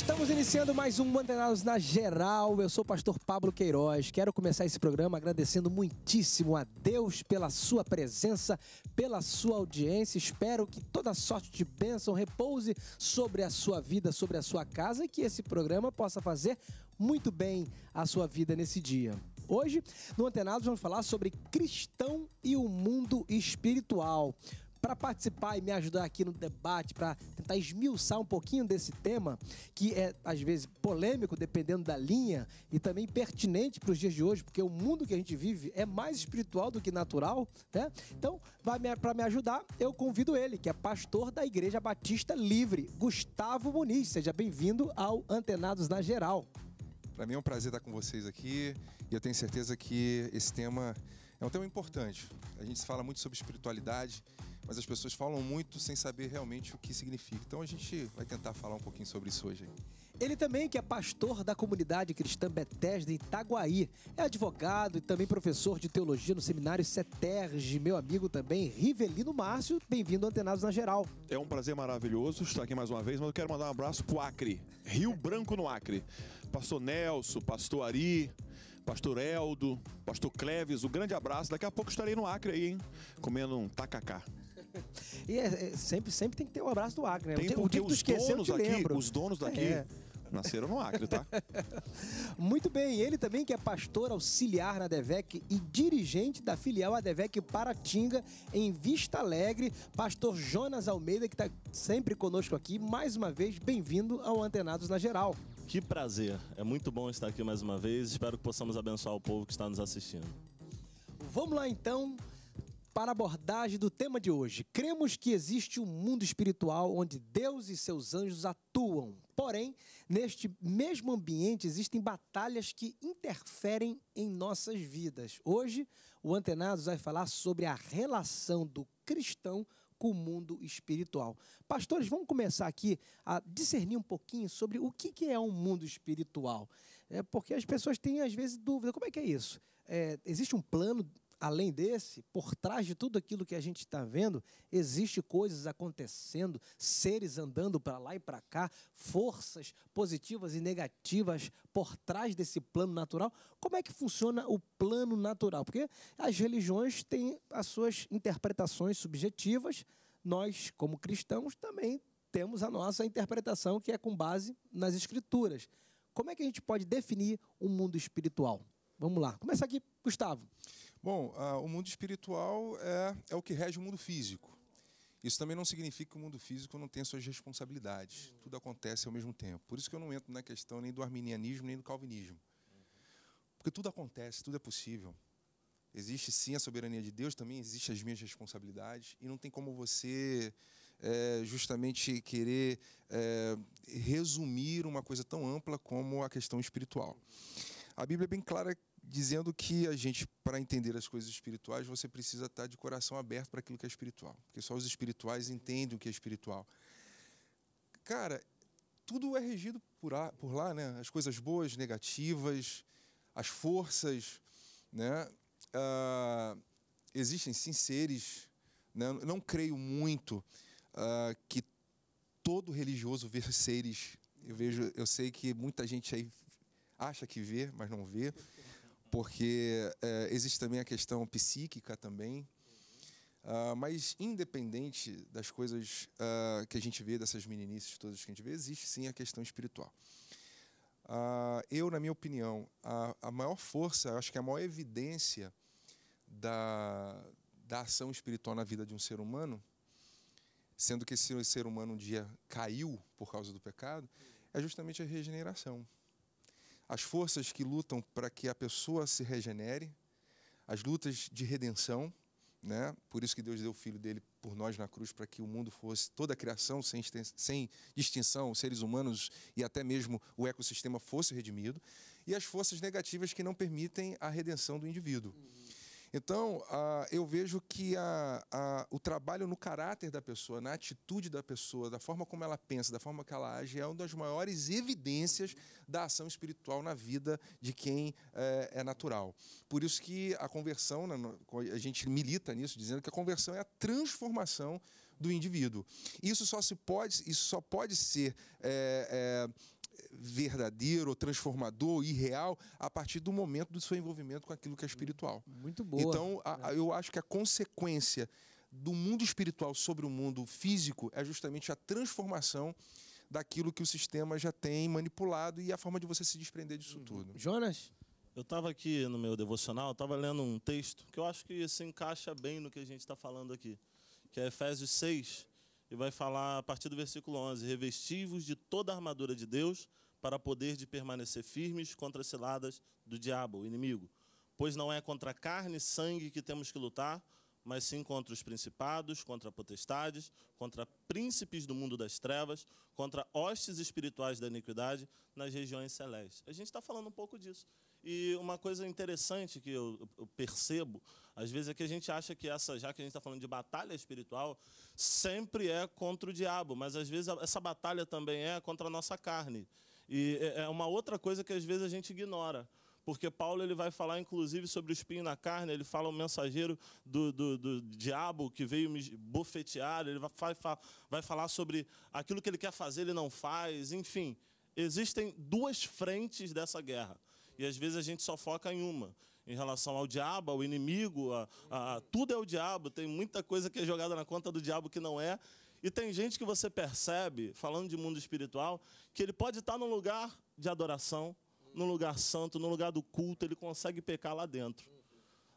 Estamos iniciando mais um antenados na Geral. Eu sou o pastor Pablo Queiroz. Quero começar esse programa agradecendo muitíssimo a Deus pela sua presença, pela sua audiência. Espero que toda sorte de bênção repouse sobre a sua vida, sobre a sua casa e que esse programa possa fazer muito bem a sua vida nesse dia. Hoje, no Antenados, vamos falar sobre cristão e o mundo espiritual para participar e me ajudar aqui no debate, para tentar esmiuçar um pouquinho desse tema, que é às vezes polêmico, dependendo da linha, e também pertinente para os dias de hoje, porque o mundo que a gente vive é mais espiritual do que natural, né? Então, para me ajudar, eu convido ele, que é pastor da Igreja Batista Livre, Gustavo Muniz. Seja bem-vindo ao Antenados na Geral. Para mim é um prazer estar com vocês aqui e eu tenho certeza que esse tema é um tema importante. A gente fala muito sobre espiritualidade mas as pessoas falam muito sem saber realmente o que significa. Então a gente vai tentar falar um pouquinho sobre isso hoje. Ele também que é pastor da comunidade cristã Bethesda em Itaguaí, é advogado e também professor de teologia no seminário CETERG, meu amigo também, Rivelino Márcio, bem-vindo ao Antenados na Geral. É um prazer maravilhoso estar aqui mais uma vez, mas eu quero mandar um abraço pro Acre, Rio Branco no Acre. Pastor Nelson, pastor Ari, pastor Eldo, pastor Cleves, um grande abraço. Daqui a pouco estarei no Acre aí, hein? Comendo um tacacá e é, é, sempre, sempre tem que ter o um abraço do Acre, né? Tem, o donos aqui, Os donos é. daqui... É. Nasceram no Acre, tá? Muito bem, ele também que é pastor auxiliar na Devec e dirigente da filial Adevec Paratinga, em Vista Alegre, pastor Jonas Almeida, que está sempre conosco aqui. Mais uma vez, bem-vindo ao Antenados na Geral. Que prazer, é muito bom estar aqui mais uma vez. Espero que possamos abençoar o povo que está nos assistindo. Vamos lá então para a abordagem do tema de hoje. Cremos que existe um mundo espiritual onde Deus e seus anjos atuam. Porém, neste mesmo ambiente existem batalhas que interferem em nossas vidas. Hoje, o Antenados vai falar sobre a relação do cristão com o mundo espiritual. Pastores, vamos começar aqui a discernir um pouquinho sobre o que é um mundo espiritual. É porque as pessoas têm, às vezes, dúvida: como é que é isso? É, existe um plano além desse, por trás de tudo aquilo que a gente está vendo, existe coisas acontecendo, seres andando para lá e para cá, forças positivas e negativas por trás desse plano natural. Como é que funciona o plano natural? Porque as religiões têm as suas interpretações subjetivas, nós, como cristãos, também temos a nossa interpretação que é com base nas escrituras. Como é que a gente pode definir um mundo espiritual? Vamos lá. Começa aqui, Gustavo. Bom, ah, o mundo espiritual é, é o que rege o mundo físico. Isso também não significa que o mundo físico não tenha suas responsabilidades. Tudo acontece ao mesmo tempo. Por isso que eu não entro na questão nem do arminianismo, nem do calvinismo. Porque tudo acontece, tudo é possível. Existe sim a soberania de Deus, também existem as minhas responsabilidades, e não tem como você é, justamente querer é, resumir uma coisa tão ampla como a questão espiritual. A Bíblia é bem clara dizendo que a gente, para entender as coisas espirituais, você precisa estar tá de coração aberto para aquilo que é espiritual, porque só os espirituais entendem o que é espiritual. Cara, tudo é regido por, por lá, né? As coisas boas, negativas, as forças, né? Uh, existem sim seres, né? não creio muito uh, que todo religioso vê seres. Eu vejo, eu sei que muita gente aí acha que vê, mas não vê porque é, existe também a questão psíquica também. Uh, mas independente das coisas uh, que a gente vê, dessas meninices todas que a gente vê, existe sim a questão espiritual. Uh, eu, na minha opinião, a, a maior força, acho que a maior evidência da, da ação espiritual na vida de um ser humano, sendo que esse ser humano um dia caiu por causa do pecado, é justamente a regeneração as forças que lutam para que a pessoa se regenere, as lutas de redenção, né? Por isso que Deus deu o Filho dele por nós na cruz, para que o mundo fosse toda a criação, sem, sem distinção, seres humanos e até mesmo o ecossistema fosse redimido, e as forças negativas que não permitem a redenção do indivíduo. Uhum. Então, eu vejo que a, a, o trabalho no caráter da pessoa, na atitude da pessoa, da forma como ela pensa, da forma que ela age, é uma das maiores evidências da ação espiritual na vida de quem é, é natural. Por isso que a conversão, né, a gente milita nisso, dizendo que a conversão é a transformação do indivíduo. Isso só se pode, isso só pode ser é, é, verdadeiro, ou transformador, e irreal, a partir do momento do seu envolvimento com aquilo que é espiritual. Muito Então, a, a, é. eu acho que a consequência do mundo espiritual sobre o mundo físico é justamente a transformação daquilo que o sistema já tem manipulado e a forma de você se desprender disso uhum. tudo. Jonas? Eu estava aqui no meu devocional, estava lendo um texto que eu acho que se encaixa bem no que a gente está falando aqui, que é Efésios 6, e vai falar a partir do versículo 11: Revestivos de toda a armadura de Deus, para poder de permanecer firmes contra as ciladas do diabo, o inimigo. Pois não é contra carne e sangue que temos que lutar, mas sim contra os principados, contra potestades, contra príncipes do mundo das trevas, contra hostes espirituais da iniquidade nas regiões celestes. A gente está falando um pouco disso. E uma coisa interessante que eu, percebo, às vezes, é que a gente acha que essa, já que a gente está falando de batalha espiritual, sempre é contra o diabo, mas às vezes essa batalha também é contra a nossa carne. E é, é uma outra coisa que às vezes a gente ignora porque Paulo ele vai falar inclusive sobre o espinho na carne, ele fala o mensageiro do, do, do diabo que veio me bofetear, ele vai, vai falar sobre aquilo que ele quer fazer, ele não faz, enfim. Existem duas frentes dessa guerra. E às vezes a gente só foca em uma. Em relação ao diabo, ao inimigo, a, a, tudo é o diabo. Tem muita coisa que é jogada na conta do diabo que não é. E tem gente que você percebe, falando de mundo espiritual, que ele pode estar num lugar de adoração, num lugar santo, num lugar do culto, ele consegue pecar lá dentro.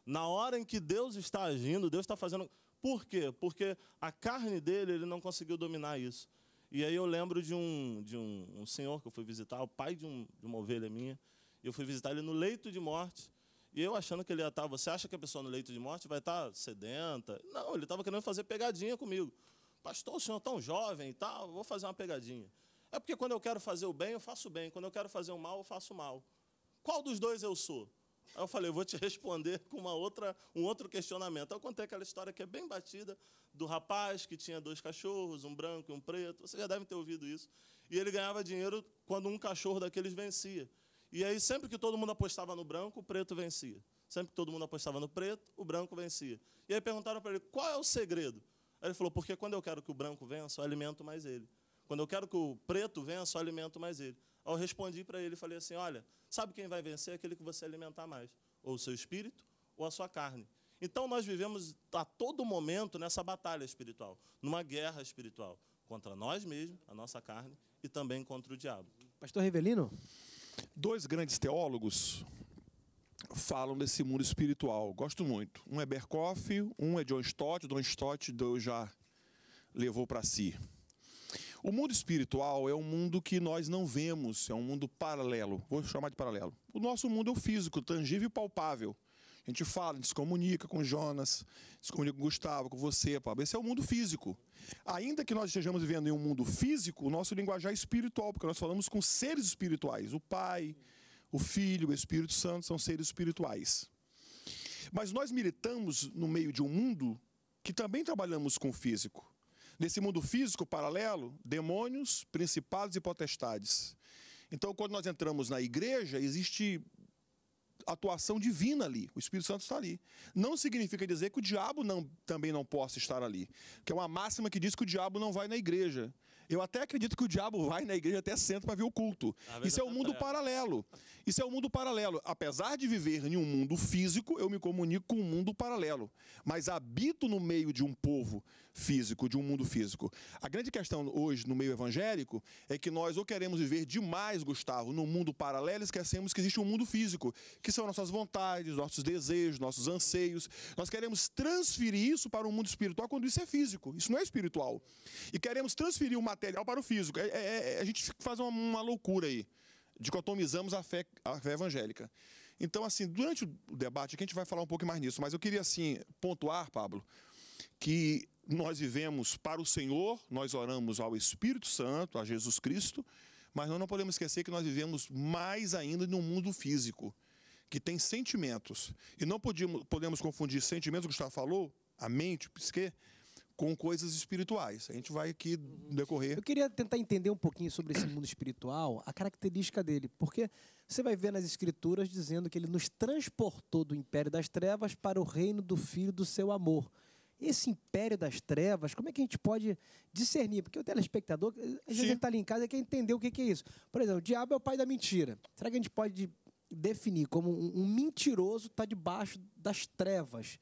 Na hora em que Deus está agindo, Deus está fazendo. Por quê? Porque a carne dele, ele não conseguiu dominar isso. E aí eu lembro de um, de um, um senhor que eu fui visitar, o pai de, um, de uma ovelha minha, eu fui visitar ele no leito de morte. E eu achando que ele ia estar. Tá, você acha que a pessoa no leito de morte vai estar tá sedenta? Não, ele estava querendo fazer pegadinha comigo. Pastor, o senhor é tão jovem e tal, vou fazer uma pegadinha. É porque quando eu quero fazer o bem, eu faço o bem. Quando eu quero fazer o mal, eu faço o mal. Qual dos dois eu sou? Aí eu falei, eu vou te responder com uma outra, um outro questionamento. Aí eu contei aquela história que é bem batida do rapaz que tinha dois cachorros, um branco e um preto. Você já deve ter ouvido isso. E ele ganhava dinheiro quando um cachorro daqueles vencia. E aí, sempre que todo mundo apostava no branco, o preto vencia. Sempre que todo mundo apostava no preto, o branco vencia. E aí perguntaram para ele qual é o segredo. ele falou: porque quando eu quero que o branco vença, eu alimento mais ele. Quando eu quero que o preto vença, eu alimento mais ele. Aí eu respondi para ele e falei assim: olha, sabe quem vai vencer? É aquele que você alimentar mais, ou o seu espírito, ou a sua carne. Então nós vivemos a todo momento nessa batalha espiritual, numa guerra espiritual, contra nós mesmos, a nossa carne, e também contra o diabo. Pastor Revelino? Dois grandes teólogos falam desse mundo espiritual. Gosto muito. Um é Berkoff, um é John Stott. John Stott Deus já levou para si. O mundo espiritual é um mundo que nós não vemos, é um mundo paralelo. Vou chamar de paralelo. O nosso mundo é o físico, tangível e palpável. A gente fala, a gente se comunica com Jonas, se comunica com Gustavo, com você, Pablo. Esse é o mundo físico. Ainda que nós estejamos vivendo em um mundo físico, o nosso linguajar é espiritual, porque nós falamos com seres espirituais. O Pai, o Filho, o Espírito Santo são seres espirituais. Mas nós militamos no meio de um mundo que também trabalhamos com o físico. Nesse mundo físico paralelo, demônios, principados e potestades. Então, quando nós entramos na igreja, existe atuação divina ali. O Espírito Santo está ali. Não significa dizer que o diabo não, também não possa estar ali. Que é uma máxima que diz que o diabo não vai na igreja. Eu até acredito que o diabo vai na igreja até centro para ver o culto. Isso é um mundo é. paralelo. Isso é um mundo paralelo. Apesar de viver em um mundo físico, eu me comunico com um mundo paralelo. Mas habito no meio de um povo físico, de um mundo físico. A grande questão hoje no meio evangélico é que nós ou queremos viver demais, Gustavo, no mundo paralelo e esquecemos que existe um mundo físico, que são nossas vontades, nossos desejos, nossos anseios. Nós queremos transferir isso para um mundo espiritual quando isso é físico. Isso não é espiritual. E queremos transferir uma material para o físico. É, é, é, a gente faz uma, uma loucura aí. Dicotomizamos a fé, a fé evangélica. Então, assim, durante o debate aqui a gente vai falar um pouco mais nisso, mas eu queria, assim, pontuar, Pablo, que nós vivemos para o Senhor, nós oramos ao Espírito Santo, a Jesus Cristo, mas nós não podemos esquecer que nós vivemos mais ainda no mundo físico, que tem sentimentos. E não podíamos, podemos confundir sentimentos, o Gustavo falou, a mente, o psique, com coisas espirituais. A gente vai aqui decorrer. Eu queria tentar entender um pouquinho sobre esse mundo espiritual, a característica dele, porque você vai ver nas escrituras dizendo que ele nos transportou do império das trevas para o reino do filho do seu amor. Esse império das trevas, como é que a gente pode discernir? Porque o telespectador, a gente está ali em casa e quer entender o que é isso. Por exemplo, o diabo é o pai da mentira. Será que a gente pode definir como um mentiroso está debaixo das trevas?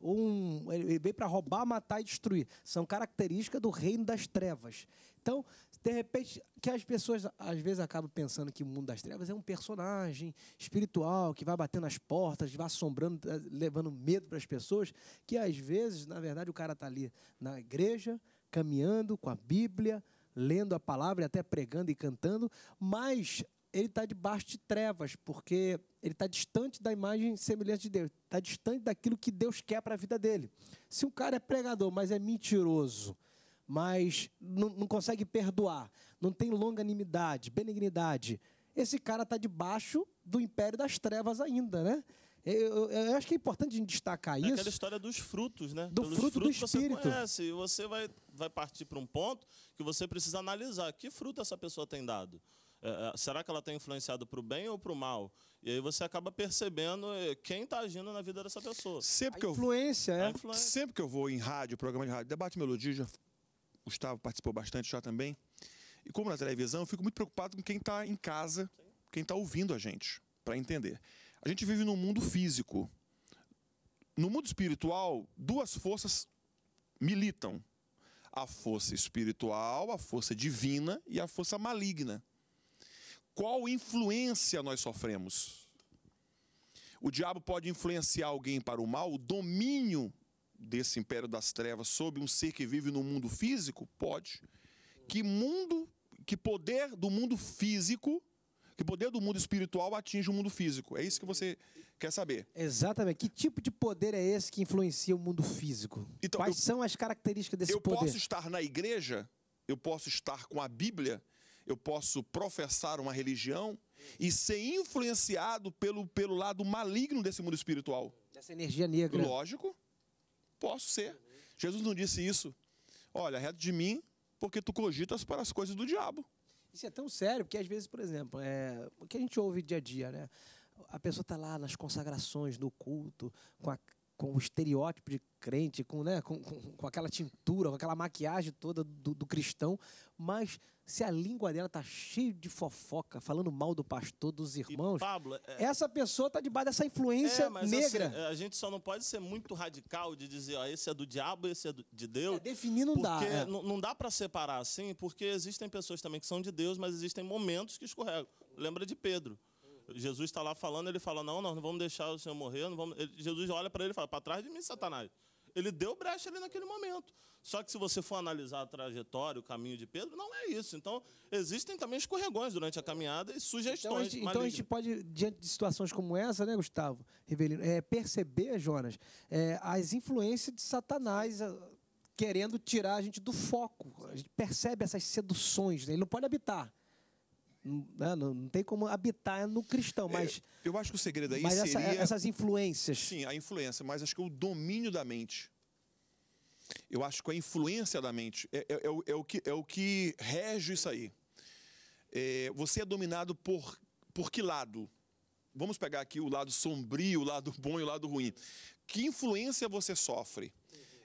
um, ele veio para roubar, matar e destruir. São características do reino das trevas. Então, de repente, que as pessoas às vezes acabam pensando que o mundo das trevas é um personagem espiritual que vai batendo as portas, vai assombrando, tá, levando medo para as pessoas, que às vezes, na verdade, o cara está ali na igreja, caminhando com a Bíblia, lendo a palavra, e até pregando e cantando, mas ele está debaixo de trevas, porque ele está distante da imagem e semelhança de Deus, está distante daquilo que Deus quer para a vida dele. Se um cara é pregador, mas é mentiroso, mas não, não consegue perdoar, não tem longanimidade, benignidade, esse cara está debaixo do império das trevas ainda, né? Eu, eu, eu, acho que é importante destacar é isso. Aquela história dos frutos, né? Do Pelos fruto frutos do espírito. Você conhece e você vai, vai partir para um ponto que você precisa analisar que fruto essa pessoa tem dado. É, é, será que ela tem tá influenciado para o bem ou para o mal? E aí você acaba percebendo é, quem está agindo na vida dessa pessoa. Sempre que eu, influência, é. Influência. Sempre que eu vou em rádio, programa de rádio, debate melodia, já, Gustavo participou bastante já também. E como na televisão, eu fico muito preocupado com quem está em casa, Sim. quem está ouvindo a gente, para entender. A gente vive num mundo físico. No mundo espiritual, duas forças militam: a força espiritual, a força divina e a força maligna qual influência nós sofremos. O diabo pode influenciar alguém para o mal, o domínio desse império das trevas sobre um ser que vive no mundo físico? Pode. Que mundo, que poder do mundo físico, que poder do mundo espiritual atinge o mundo físico? É isso que você quer saber. Exatamente. Que tipo de poder é esse que influencia o mundo físico? Então, Quais eu, são as características desse eu poder? Eu posso estar na igreja, eu posso estar com a Bíblia, eu posso professar uma religião e ser influenciado pelo, pelo lado maligno desse mundo espiritual. Dessa energia negra. Lógico, posso ser. Jesus não disse isso. Olha, reto de mim, porque tu cogitas para as coisas do diabo. Isso é tão sério, porque às vezes, por exemplo, é, o que a gente ouve dia a dia, né? A pessoa está lá nas consagrações, no culto, com, a, com o estereótipo de crente, com, né, com, com, com aquela tintura, com aquela maquiagem toda do, do cristão, mas se a língua dela tá cheia de fofoca, falando mal do pastor, dos irmãos, Pablo, é... essa pessoa tá debaixo dessa influência é, assim, negra. Assim, a gente só não pode ser muito radical de dizer, ó, esse é do diabo, esse é de Deus. É, definir não dá. É. Não, dá para separar assim, porque existem pessoas também que são de Deus, mas existem momentos que escorregam. Lembra de Pedro? Jesus está lá falando, ele fala: Não, nós não vamos deixar o Senhor morrer. Vamos... Jesus olha para ele e fala: Para trás de mim, Satanás. Ele deu brecha ali naquele momento. Só que se você for analisar a trajetória, o caminho de Pedro, não é isso. Então, existem também escorregões durante a caminhada e sugestões. Então, a gente, então a gente pode, diante de situações como essa, né, Gustavo Rivelino, é, perceber, Jonas, é, as influências de Satanás é, querendo tirar a gente do foco. A gente percebe essas seduções, né? ele não pode habitar. Né, não, não, tem como habitar no cristão, é, mas. É, eu acho que o segredo aí mas seria. Essa, é, essas influências. Sim, a influência, mas acho que o domínio da mente. Eu acho que a influência da mente é, é, é o, é que, é o que rege isso aí. você é dominado por, por que lado? Vamos pegar aqui o lado sombrio, o lado bom e o lado ruim. Que influência você sofre?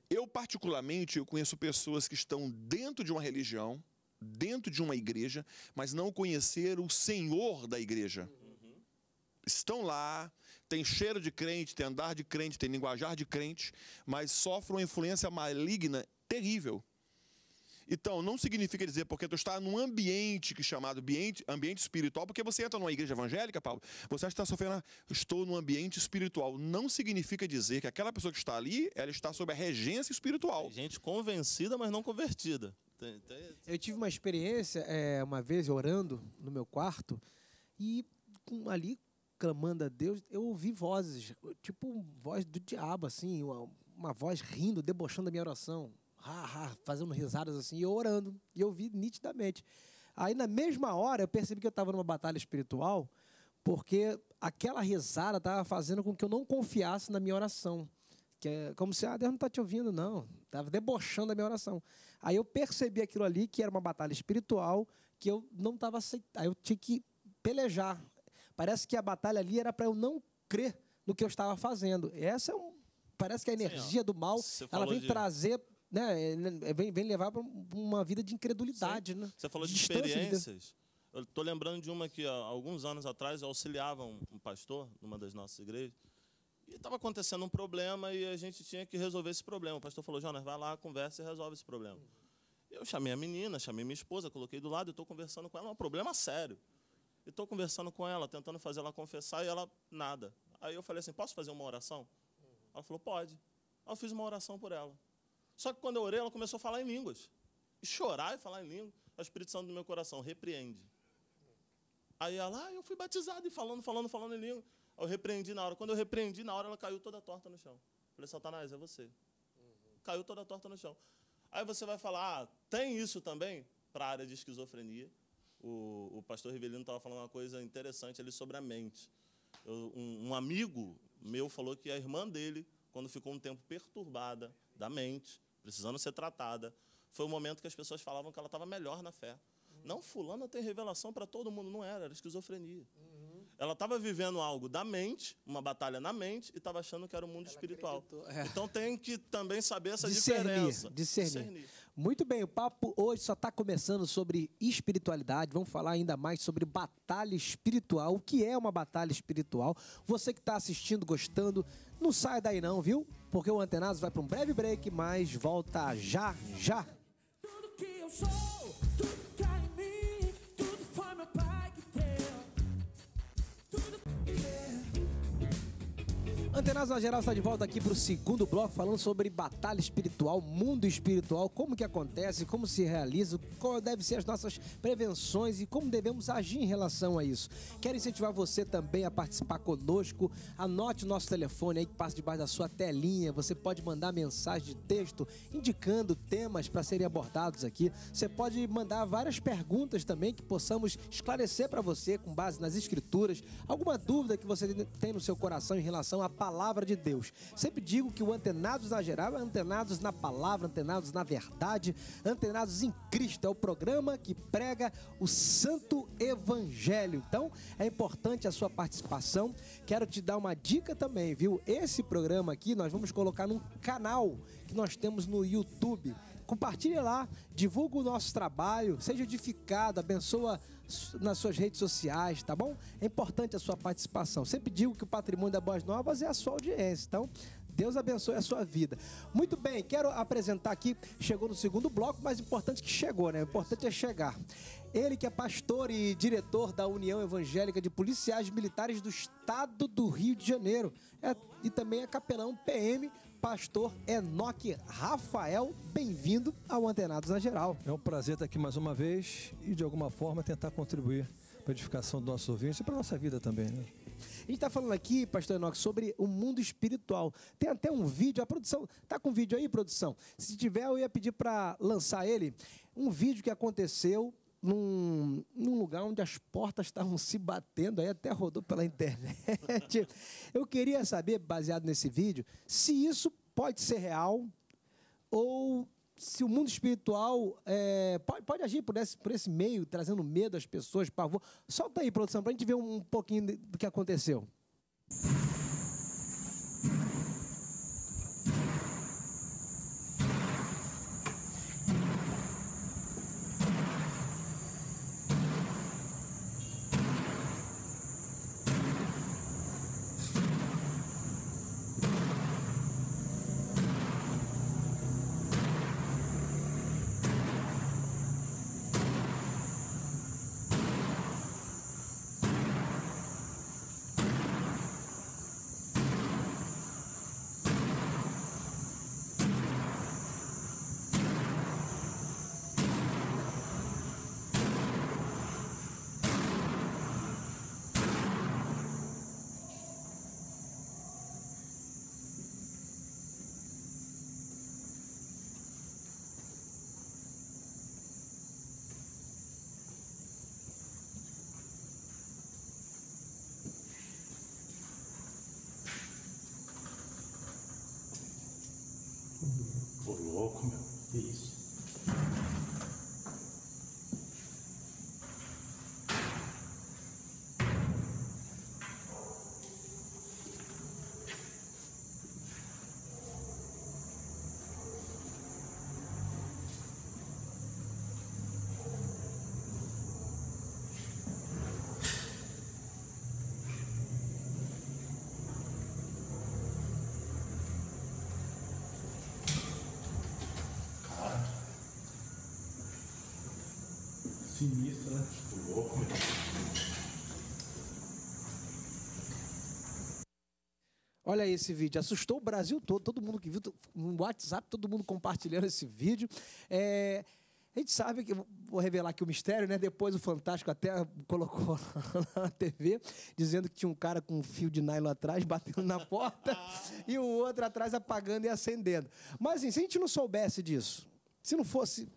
Eu, particularmente, eu conheço pessoas que estão dentro de uma religião dentro de uma igreja, mas não conhecer o Senhor da igreja. Uhum. Estão lá, tem cheiro de crente, tem andar de crente, tem linguajar de crente, mas sofrem uma influência maligna terrível. Então, não significa dizer porque tu está num ambiente que é chamado ambiente, ambiente espiritual, porque você entra numa igreja evangélica, Paulo, você acha que está sofrendo, ah, estou num ambiente espiritual. Não significa dizer que aquela pessoa que está ali, ela está sob a regência espiritual. Tem gente convencida, mas não convertida. Então, é, eu tive uma experiência é, uma vez orando no meu quarto e com, ali clamando a Deus, eu ouvi vozes, tipo voz do diabo, assim, uma, uma voz rindo, debochando da minha oração, ha, ha, fazendo risadas assim, e eu orando, e eu ouvi nitidamente. Aí na mesma hora eu percebi que eu estava numa batalha espiritual, porque aquela risada estava fazendo com que eu não confiasse na minha oração. Que é como se, ah, Deus não está te ouvindo, não. Estava debochando da minha oração. Aí eu percebi aquilo ali, que era uma batalha espiritual, que eu não estava aceitando. Aí eu tinha que pelejar. Parece que a batalha ali era para eu não crer no que eu estava fazendo. Essa é um... Parece que a energia Sim, do mal, ela vem de... trazer né, eh, vem, vem levar para uma vida de incredulidade. Sim. Né? Você falou de, experiências. De eu estou lembrando de uma que há alguns anos atrás eu auxiliava um pastor numa das nossas igrejas. E estava acontecendo um problema e a gente tinha que resolver esse problema. O pastor falou: Jonas, vai lá, conversa e resolve esse problema. Eu chamei a menina, chamei minha esposa, coloquei do lado, eu estou conversando com ela, é um problema sério. E estou conversando com ela, tentando fazer ela confessar, e ela, nada. Aí eu falei assim: posso fazer uma oração? Ela falou: pode. Aí eu fiz uma oração por ela. Só que quando eu orei, ela começou a falar em línguas. E chorar e falar em línguas. a Espírito Santo do meu coração repreende. Aí ela, ah, eu fui batizado, e falando, falando, falando em línguas. Eu repreendi na hora. Quando eu repreendi na hora, ela caiu toda torta no chão. Eu falei, Satanás, é você. Uhum. Caiu toda torta no chão. Aí você vai falar, ah, tem isso também para a área de esquizofrenia. O, o pastor Rivelino estava falando uma coisa interessante ali sobre a mente. Eu, um, um amigo meu falou que a irmã dele, quando ficou um tempo perturbada da mente, precisando ser tratada, foi o momento que as pessoas falavam que ela estava melhor na fé. Uhum. Não, fulana tem revelação para todo mundo. Não era, era esquizofrenia. Uhum. Ela estava vivendo algo da mente, uma batalha na mente, e estava achando que era o mundo Ela espiritual. É. Então tem que também saber essa discernir, diferença. Discernir. discernir. Muito bem, o papo hoje só está começando sobre espiritualidade. Vamos falar ainda mais sobre batalha espiritual. O que é uma batalha espiritual? Você que está assistindo, gostando, não sai daí não, viu? Porque o Antenados vai para um breve break, mas volta já, já. Tudo que eu sou. Antenados na geral está de volta aqui para o segundo bloco falando sobre batalha espiritual, mundo espiritual, como que acontece, como se realiza, qual deve ser as nossas prevenções e como devemos agir em relação a isso. Quero incentivar você também a participar conosco. Anote o nosso telefone aí que passa debaixo da sua telinha. Você pode mandar mensagem de texto indicando temas para serem abordados aqui. Você pode mandar várias perguntas também que possamos esclarecer para você com base nas escrituras, alguma dúvida que você tem no seu coração em relação a palavra de Deus. Sempre digo que o Antenados na Geral é Antenados na Palavra, Antenados na Verdade, Antenados em Cristo. É o programa que prega o Santo Evangelho. Então, é importante a sua participação. Quero te dar uma dica também, viu? Esse programa aqui nós vamos colocar num canal que nós temos no YouTube. Compartilhe lá, divulga o nosso trabalho, seja edificado, abençoa nas suas redes sociais, tá bom? É importante a sua participação. Sempre digo que o patrimônio da Boas Novas é a sua audiência. Então, Deus abençoe a sua vida. Muito bem, quero apresentar aqui, chegou no segundo bloco, mas importante que chegou, né? O importante é chegar. Ele que é pastor e diretor da União Evangélica de Policiais Militares do Estado do Rio de Janeiro é, e também é capelão PM pastor Enoque Rafael. Bem-vindo ao Antenados na Geral. É um prazer estar aqui mais uma vez e, de alguma forma, tentar contribuir para a edificação dos nossos ouvintes e para a nossa vida também, né? A gente está falando aqui, pastor Enoque, sobre o mundo espiritual. Tem até um vídeo, a produção. está com vídeo aí, produção? Se tiver, eu ia pedir para lançar ele. Um vídeo que aconteceu num, num lugar onde as portas estavam se batendo, aí até rodou pela internet. Eu queria saber, baseado nesse vídeo, se isso pode ser real ou se o mundo espiritual é, pode, pode agir por esse, por esse meio, trazendo medo às pessoas, pavor. Solta aí, produção, para a gente ver um, um pouquinho do que aconteceu. louco, meu. Que isso. sinistro, né? Tipo, louco. Olha aí esse vídeo, assustou o Brasil todo, todo mundo que viu, no WhatsApp, todo mundo compartilhando esse vídeo. É, a gente sabe que, vou revelar aqui o mistério, né? Depois o Fantástico até colocou na TV, dizendo que tinha um cara com um fio de nylon atrás, batendo na porta, e o outro atrás apagando e acendendo. Mas, assim, se a gente não soubesse disso, se não fosse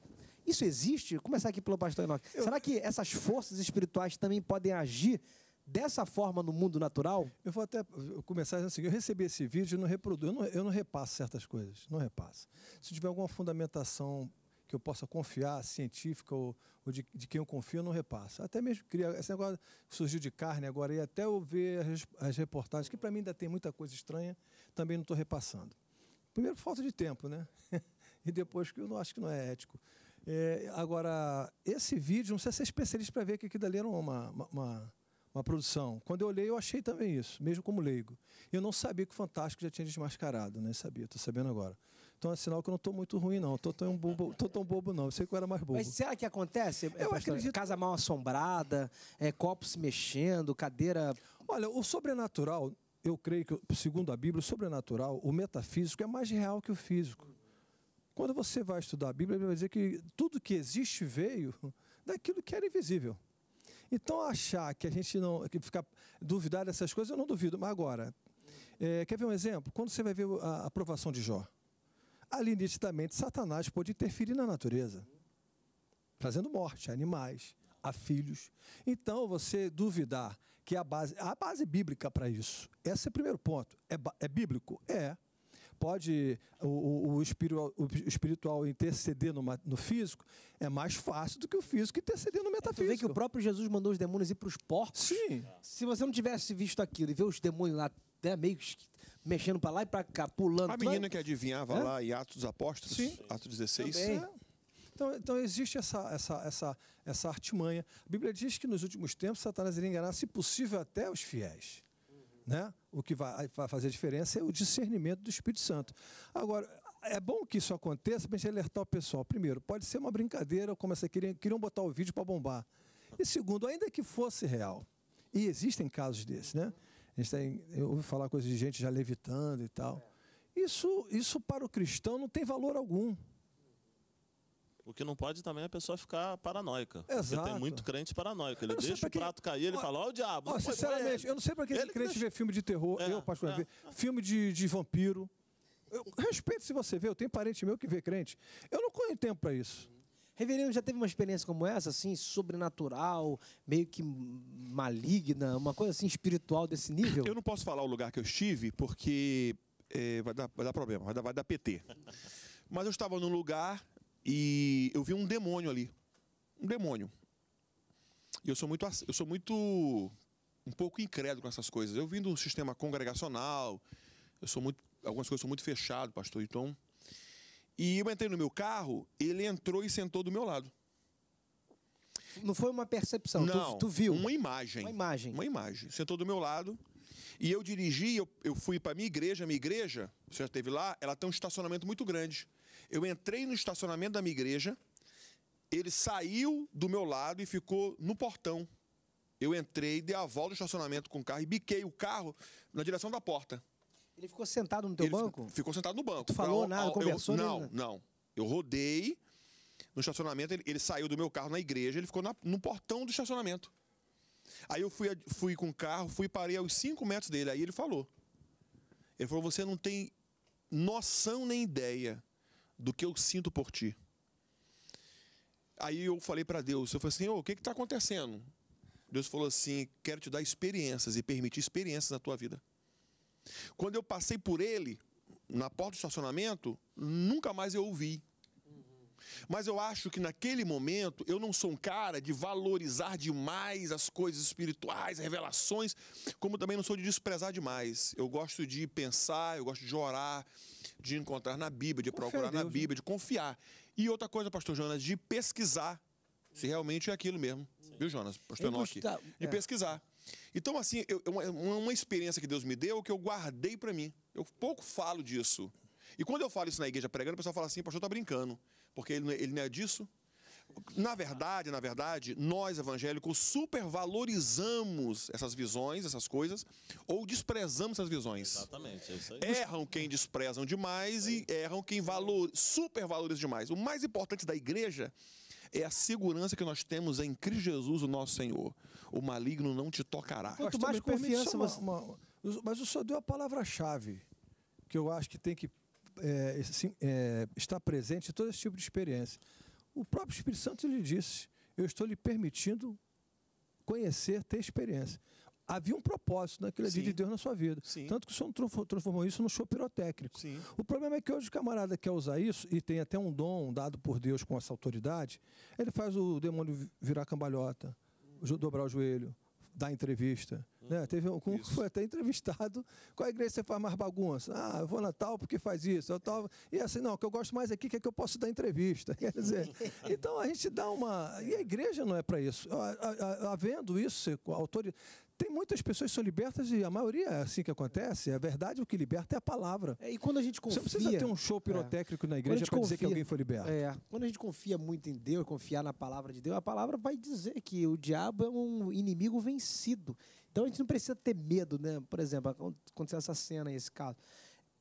isso existe? Vou começar aqui pelo pastor Enoch. Eu... Será que essas forças espirituais também podem agir dessa forma no mundo natural? Eu vou até começar assim, eu recebi esse vídeo e não reproduzo, eu não, eu não repasso certas coisas, não repasso. Se tiver alguma fundamentação que eu possa confiar, científica ou, ou de, de, quem eu confio, eu não repasso. Até mesmo criar esse negócio surgiu de carne agora, e até eu ver as, as reportagens, que para mim ainda tem muita coisa estranha, também não estou repassando. Primeiro, falta de tempo, né? e depois, que eu não acho que não é ético. É, agora, esse vídeo, não sei se é especialista para ver que aquilo dali era uma, uma, uma, produção. Quando eu olhei, eu achei também isso, mesmo como leigo. Eu não sabia que o Fantástico já tinha desmascarado, nem né? sabia, estou sabendo agora. Então é sinal que eu não estou muito ruim, não. Estou tão bobo, tô tão bobo, não. Eu sei que eu era mais bobo. Mas será que acontece? Eu acredito... Casa mal assombrada, é, copos se mexendo, cadeira. Olha, o sobrenatural, eu creio que, segundo a Bíblia, o sobrenatural, o metafísico é mais real que o físico. Quando você vai estudar a Bíblia, ele vai dizer que tudo que existe veio daquilo que era invisível. Então achar que a gente não que ficar duvidar dessas coisas, eu não duvido. Mas agora, é, quer ver um exemplo? Quando você vai ver a aprovação de Jó, ali nitidamente Satanás pode interferir na natureza, trazendo morte a animais, a filhos. Então você duvidar que a base a base bíblica para isso. Esse é o primeiro ponto. É, é bíblico? É pode o, o, o, espiritual, o espiritual, interceder no, no, físico, é mais fácil do que o físico interceder no metafísico. É, vê que o próprio Jesus mandou os demônios ir para os porcos. Sim. Se você não tivesse visto aquilo e ver os demônios lá até né, meio mexendo para lá e para cá, pulando. A menina né? que adivinhava é? lá em Atos dos Apóstolos, Sim. Atos 16. É. Então, então existe essa, essa, essa, essa artimanha. A Bíblia diz que nos últimos tempos Satanás iria enganar, se possível, até os fiéis. Né? O que vai fazer a diferença é o discernimento do Espírito Santo. Agora, é bom que isso aconteça para a gente alertar o pessoal. Primeiro, pode ser uma brincadeira, como essa queriam, queriam botar o vídeo para bombar. E segundo, ainda que fosse real, e existem casos desses, né? A gente tem, tá eu ouvi falar coisas de gente já levitando e tal. Isso, isso para o cristão não tem valor algum. O que não pode também é a pessoa ficar paranoica. Exato. Porque tem muito crente paranoico. Ele deixa o que... prato cair, ele ó, fala, ó, o diabo. Ó, sinceramente, eu não sei para que ele crente deixa... vê filme de terror, é, eu, particularmente, é, é. filme de, de vampiro. Eu respeito se você vê, eu tenho parente meu que vê crente. Eu não tenho tempo para isso. Reverendo, já teve uma experiência como essa, assim, sobrenatural, meio que maligna, uma coisa assim espiritual desse nível? Eu não posso falar o lugar que eu estive, porque é, vai, dar, vai dar problema, vai dar, vai dar PT. Mas eu estava num lugar e eu vi um demônio ali. Um demônio. E eu sou muito. Eu sou muito. um pouco incrédulo com essas coisas. Eu vim de um sistema congregacional, eu sou muito. Algumas coisas são muito fechado, pastor. Então. E eu entrei no meu carro, ele entrou e sentou do meu lado. Não foi uma percepção, Não, tu, tu viu? Uma imagem. Uma imagem. Uma imagem. Sentou do meu lado. E eu dirigi, eu, eu fui para minha igreja. Minha igreja, você já esteve lá, ela tem um estacionamento muito grande. Eu entrei no estacionamento da minha igreja, ele saiu do meu lado e ficou no portão. Eu entrei, dei a volta do estacionamento com o carro e biquei o carro na direção da porta. Ele ficou sentado no teu ele banco? Ficou sentado no banco. Tu falou pra, nada, eu, conversou? Eu, não, não. Eu rodei no estacionamento, ele, ele, saiu do meu carro na igreja, ele ficou na, no portão do estacionamento. Aí eu fui, fui com o carro, fui parei aos 5 metros dele, aí ele falou. Ele falou, você não tem noção nem ideia do que eu sinto por ti. Aí eu falei para Deus, eu falei assim, oh, o que está acontecendo? Deus falou assim, quero te dar experiências e permitir experiências na tua vida. Quando eu passei por ele, na porta do estacionamento, nunca mais eu ouvi. Mas eu acho que naquele momento eu não sou um cara de valorizar demais as coisas espirituais, revelações, como também não sou de desprezar demais. Eu gosto de pensar, eu gosto de orar, de encontrar na Bíblia, de Confia procurar Deus, na né? Bíblia, de confiar. E outra coisa, pastor Jonas, de pesquisar se realmente é aquilo mesmo. Sim. Viu, Jonas? É pastor Enoch. de é. pesquisar. Então, assim, eu, é uma, uma experiência que Deus me deu que eu guardei para mim. Eu pouco falo disso. E quando eu falo isso na igreja pregando, o pessoal fala assim, pastor, tá brincando. Porque ele, é, ele não é disso, na verdade, na verdade, nós evangélicos supervalorizamos essas visões, essas coisas, ou desprezamos essas visões. Exatamente, é isso aí. Erram quem desprezam demais é e erram quem valor, supervaloriza demais. O mais importante da igreja é a segurança que nós temos em Cristo Jesus, o nosso Senhor. O maligno não te tocará. Quanto mais confiança uma, Uma, mas o senhor deu a palavra-chave que eu acho que tem que é, é, estar presente em todo esse tipo de experiência o próprio Espírito Santo lhe disse: Eu estou lhe permitindo conhecer, ter experiência. Havia um propósito naquele né, Sim. dia de Deus na sua vida. Sim. Tanto que o Senhor transformou isso no show pirotécnico. Sim. O problema é que hoje o camarada quer usar isso, e tem até um dom dado por Deus com essa autoridade, ele faz o demônio virar cambalhota, dobrar o joelho, dar entrevista. Uhum. né? Teve um que foi até entrevistado. Qual igreja você faz mais bagunça? Ah, eu vou na tal porque faz isso. Eu tal... E assim, não, o que eu gosto mais aqui é que eu posso dar entrevista. Quer dizer, então a gente dá uma. E a igreja não é para isso. Havendo isso, autoridade. Tem muitas pessoas que são libertas e a maioria é assim que acontece. A verdade, é o que liberta é a palavra. É, e quando a gente confia. Você precisa ter um show é. pirotécnico é. na igreja para dizer que alguém foi liberto. É. Quando a gente confia muito em Deus, confiar na palavra de Deus, a palavra vai dizer que o diabo é um inimigo vencido. Então a gente não precisa ter medo, né? Por exemplo, aconteceu essa cena, esse caso.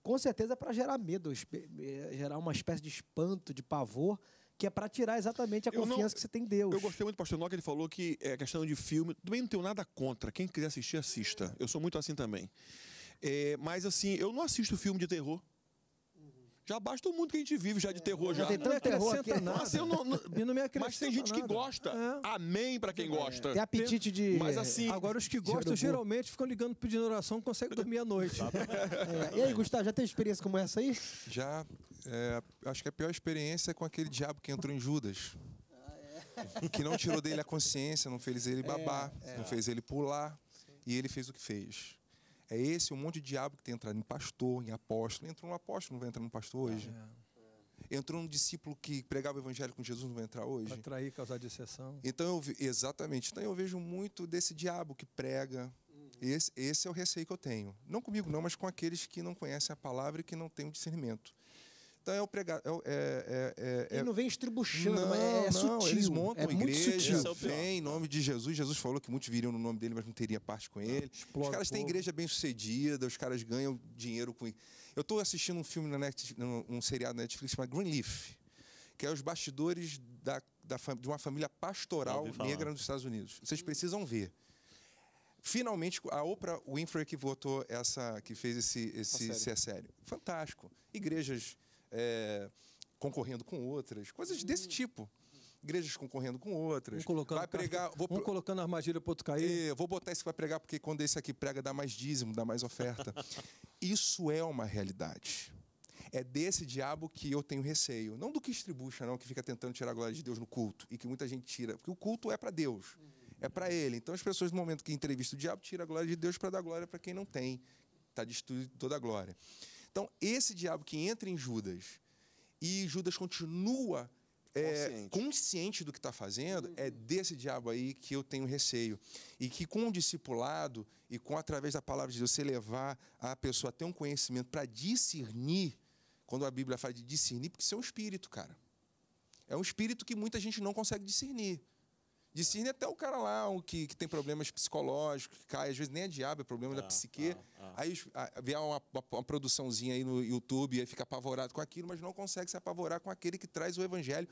Com certeza é para gerar medo, eh, gerar uma espécie de espanto, de pavor que é para tirar exatamente a eu confiança não, que você tem em Deus. Eu gostei muito do pastor Nock, ele falou que é questão de filme. Também não tenho nada contra. Quem quiser assistir, assista. Eu sou muito assim também. É, mas assim, eu não assisto filme de terror. Já basta o mundo que a gente vive já de é, terror. Já, já tem tanto não terror aqui. É eu não, não, eu não me Mas tem gente nada. que gosta. É. Amém pra quem é. gosta. Tem apetite de... Mas assim... Agora, os que gostam geralmente ficam ligando pedindo oração e conseguem dormir à noite. é. E aí, Gustavo, já tem experiência como essa aí? Já. É, acho que a pior experiência é com aquele diabo que entrou em Judas. que não tirou dele a consciência, não fez ele babar, não fez ele pular. E ele fez o que fez. É esse um monte de diabo que tem entrado em pastor, em apóstolo. Entrou um apóstolo, não vai entrar no pastor é, hoje. É. Entrou um discípulo que pregava o evangelho com Jesus, não vai entrar hoje. Atrair, causar dissessão. Então eu exatamente. Então eu vejo muito desse diabo que prega. Uhum. Esse, esse é o receio que eu tenho. Não comigo não, mas com aqueles que não conhecem a palavra e que não têm o discernimento. Então é o pregar. É, é, é, é, ele é não vem estribuchando, não, mas é, não, é sutil. Eles montam é igreja, vem em nome de Jesus. Jesus falou que muitos viriam no nome dele, mas não teria parte com ele. Explode os caras têm igreja bem sucedida, os caras ganham dinheiro com. Eu estou assistindo um filme na Netflix, um seriado na Netflix chamado Greenleaf, que é os bastidores da, da de uma família pastoral negra nos Estados Unidos. Vocês precisam ver finalmente a Oprah Winfrey que votou essa que fez esse esse, esse é sério fantástico igrejas é, concorrendo com outras, coisas desse uhum. tipo igrejas concorrendo com outras. Um colocando, vai pregar, vou, um colocando armadilha para outro cair. É, vou botar esse que vai pregar, porque quando esse aqui prega, dá mais dízimo, dá mais oferta. Isso é uma realidade. É desse diabo que eu tenho receio. Não do que estribucha, não, que fica tentando tirar a glória de Deus no culto. E que muita gente tira. Porque o culto é para Deus. Uhum. É para ele. Então as pessoas, no momento que entrevista o diabo, tira a glória de Deus para dar glória para quem não tem. Está destruído toda a glória. Então, esse diabo que entra em Judas e Judas continua é, consciente. consciente. do que está fazendo, é uhum. é desse diabo aí que eu tenho receio. E que com o discipulado e com através da palavra de Deus, você levar a pessoa a ter um conhecimento para discernir, quando a Bíblia fala de discernir, porque isso é um espírito, cara. É um espírito que muita gente não consegue discernir de cine até o cara lá um que, que tem problemas psicológicos, que cai, às vezes nem é diabo, é problema ah, da é, psique. Ah, ah. Aí a, vê uma, uma, uma, produçãozinha aí no YouTube e fica apavorado com aquilo, mas não consegue se apavorar com aquele que traz o evangelho.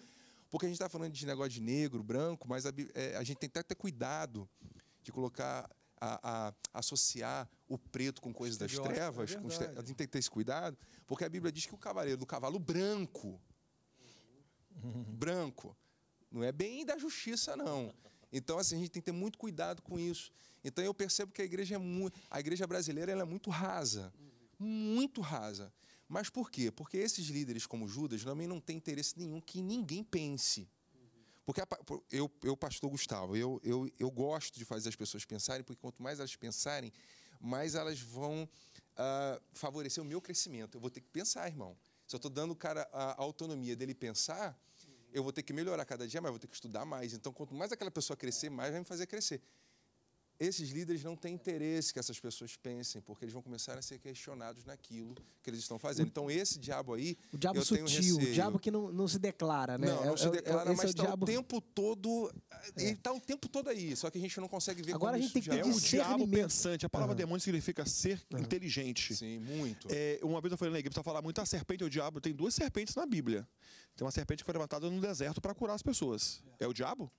Porque a gente está falando de negócio de negro, branco, mas a, é, a gente tem que ter cuidado de colocar a, a, associar o preto com coisas das trevas, é a gente tem que ter esse cuidado, porque a Bíblia diz que o cavaleiro do cavalo branco, uhum. branco, não é bem da justiça, não. Então, assim, a gente tem que ter muito cuidado com isso. Então, eu percebo que a igreja, é muito, a igreja brasileira é muito rasa. Muito rasa. Mas por quê? Porque esses líderes como Judas também não têm interesse nenhum que ninguém pense. Porque a, eu, eu, pastor Gustavo, eu, eu, eu gosto de fazer as pessoas pensarem, porque quanto mais elas pensarem, mais elas vão uh, favorecer o meu crescimento. Eu vou ter que pensar, irmão. Se eu estou dando o cara a autonomia dele pensar, eu vou ter que melhorar cada dia mas vou ter que estudar mais. Então, quanto mais aquela pessoa crescer, mais vai me fazer crescer. Esses líderes não têm interesse que essas pessoas pensem, porque eles vão começar a ser questionados naquilo que eles estão fazendo. Então, esse diabo aí. O diabo eu sutil, tenho o diabo que não, não se declara, né? Não, não é, se declara, é, mas está é o, é tá diabo... o, tempo todo. Eh, ele está é. o tempo todo aí, só que a gente não consegue ver Agora a gente tem que ter É um diabo pensante. A palavra uhum. demônio significa ser uhum. inteligente. Sim, muito. Eh, uma vez eu falei na igreja, precisa falar muito a serpente ou o diabo. Tem duas serpentes na Bíblia. Tem uma serpente que foi levantada no deserto para curar as pessoas. É o diabo?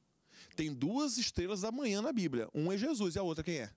Tem duas estrelas da manhã na Bíblia. Um é Jesus e a outra quem é?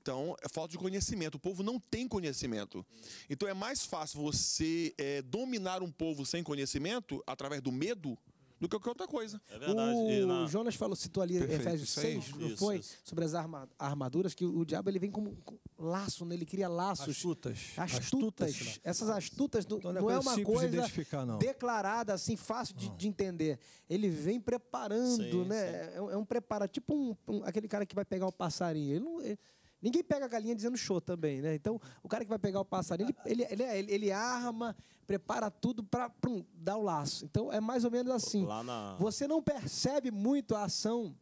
Então, é falta de conhecimento. O povo não tem conhecimento. Então, é mais fácil você é, dominar um povo sem conhecimento, através do medo, do que qualquer outra coisa. É verdade. O na... Jonas falou, citou ali Perfeito. Efésios 6, isso, é não foi? Isso. Sobre as arma... armaduras, que o diabo ele vem como laço, né? ele cria laços. Astutas. Astutas. astutas né? Essas astutas então, não, é, é uma coisa não. declarada, assim, fácil de, de, entender. Ele vem preparando, sim, né? Sim. É, é, é um preparo, tipo um, um, aquele cara que vai pegar o passarinho. Ele não... Ele Ninguém pega a galinha dizendo show também, né? Então, o cara que vai pegar o passarinho, ele, ele, ele, ele arma, prepara tudo para dar o laço. Então, é mais ou menos assim. Na... Você não percebe muito a ação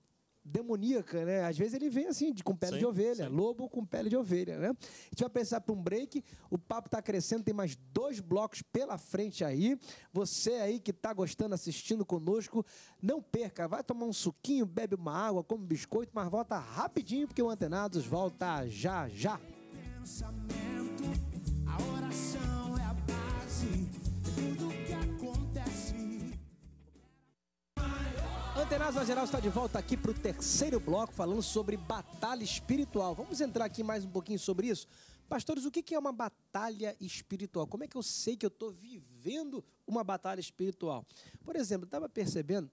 demoníaca, né? Às vezes ele vem assim, de, com pele sim, de ovelha, sim. lobo com pele de ovelha, né? A gente vai pensar para um break. O papo está crescendo, tem mais dois blocos pela frente aí. Você aí que está gostando, assistindo conosco, não perca, vai tomar um suquinho, bebe uma água, come um biscoito, mas volta rapidinho porque o Antenados volta já já. Pensamento. Antenas na Geral está de volta aqui para o terceiro bloco, falando sobre batalha espiritual. Vamos entrar aqui mais um pouquinho sobre isso? Pastores, o que é uma batalha espiritual? Como é que eu sei que eu estou vivendo uma batalha espiritual? Por exemplo, estava percebendo,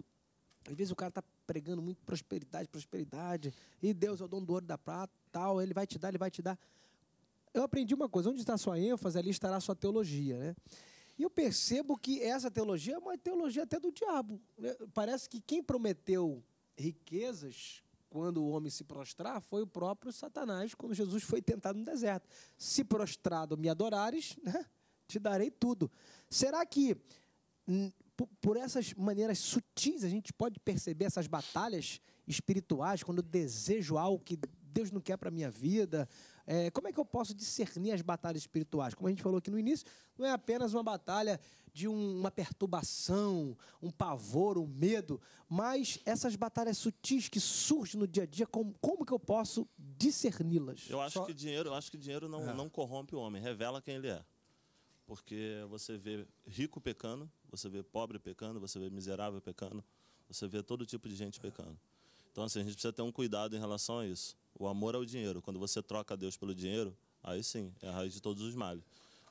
às vezes o cara está pregando muito prosperidade, prosperidade, e Deus é o dono do ouro da prata, tal, ele vai te dar, ele vai te dar. Eu aprendi uma coisa, onde está a sua ênfase, ali estará a sua teologia, né? E eu percebo que essa teologia é uma teologia até do diabo. Né? Parece que quem prometeu riquezas quando o homem se prostrar foi o próprio Satanás, quando Jesus foi tentado no deserto. Se prostrado me adorares, né, te darei tudo. Será que hum, por essas maneiras sutis a gente pode perceber essas batalhas espirituais quando eu desejo algo que Deus não quer para minha vida, é, como é que eu posso discernir as batalhas espirituais? Como a gente falou aqui no início, não é apenas uma batalha de um, uma perturbação, um pavor, um medo, mas essas batalhas sutis que surgem no dia a dia, como, como que eu posso discerni-las? Eu acho Só... que dinheiro, eu acho que dinheiro não, é. não corrompe o homem, revela quem ele é. Porque você vê rico pecando, você vê pobre pecando, você vê miserável pecando, você vê todo tipo de gente pecando. Então, assim, a gente precisa ter um cuidado em relação a isso. O amor ao dinheiro. Quando você troca Deus pelo dinheiro, aí sim, é a raiz de todos os males.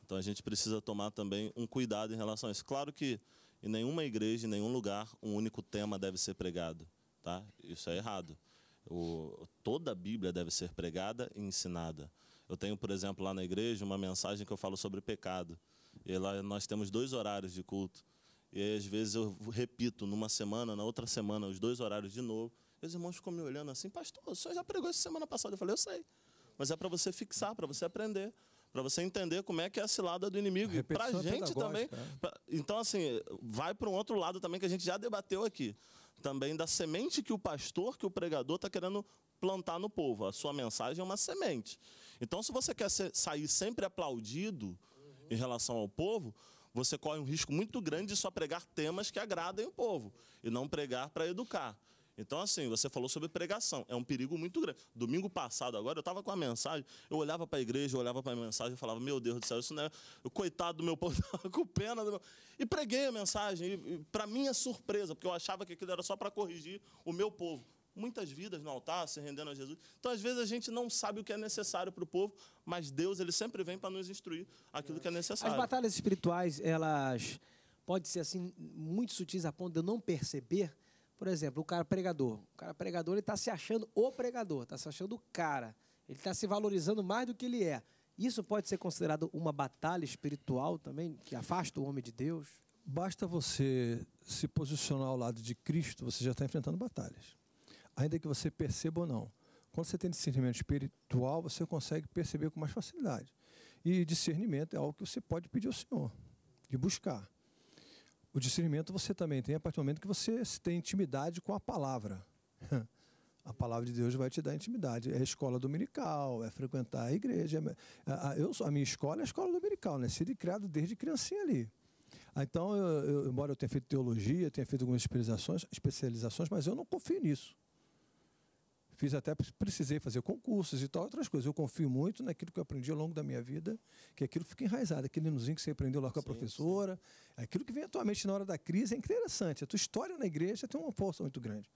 Então a gente precisa tomar também um cuidado em relação a isso. Claro que em nenhuma igreja, em nenhum lugar, um único tema deve ser pregado. Tá? Isso é errado. O, toda a Bíblia deve ser pregada e ensinada. Eu tenho, por exemplo, lá na igreja uma mensagem que eu falo sobre pecado. E lá nós temos dois horários de culto. E às vezes eu repito numa semana, na outra semana, os dois horários de novo meus irmãos ficam me olhando assim, pastor, o senhor já pregou isso semana passada. Eu falei, eu sei. Mas é para você fixar, para você aprender para você entender como é que é a cilada do inimigo. Para a gente também. Né? Pra, então, assim, vai para um outro lado também que a gente já debateu aqui. Também da semente que o pastor, que o pregador está querendo plantar no povo. A sua mensagem é uma semente. Então, se você quer ser, sair sempre aplaudido uhum. em relação ao povo, você corre um risco muito grande de só pregar temas que agradem o povo e não pregar para educar. Então, assim, você falou sobre pregação. É um perigo muito grande. Domingo passado, agora, eu estava com a mensagem, eu olhava para a igreja, eu olhava para a mensagem e falava, meu Deus do céu, isso não é. O coitado do meu povo estava com pena. Meu... E preguei a mensagem, para minha é surpresa, porque eu achava que aquilo era só para corrigir o meu povo. Muitas vidas no altar, se rendendo a Jesus. Então, às vezes, a gente não sabe o que é necessário para o povo, mas Deus ele sempre vem para nos instruir aquilo que é necessário. As batalhas espirituais, elas podem ser assim, muito sutis a ponto de eu não perceber, por exemplo, o cara pregador. O cara pregador, ele está se achando o pregador, está se achando o cara. Ele está se valorizando mais do que ele é. Isso pode ser considerado uma batalha espiritual também, que afasta o homem de Deus? Basta você se posicionar ao lado de Cristo, você já está enfrentando batalhas. Ainda que você perceba ou não. Quando você tem discernimento espiritual, você consegue perceber com mais facilidade. E discernimento é algo que você pode pedir ao Senhor, de buscar. O discernimento você também tem a partir do momento que você tem intimidade com a palavra. A palavra de Deus vai te dar intimidade. É a escola dominical, é frequentar a igreja. É, eu, a minha escola é a escola dominical, né? Sido criado desde criancinha ali. Ah, então, eu, eu, embora eu tenha feito teologia, tenha feito algumas especializações, especializações, mas eu não confio nisso. Fiz até, precisei fazer concursos e tal, outras coisas. Eu confio muito naquilo que eu aprendi ao longo da minha vida, que aquilo fica enraizado. Aquele linozinho que você aprendeu lá com a sim, professora, sim. aquilo que vem atualmente na hora da crise é interessante. A tua história na igreja tem uma força muito grande.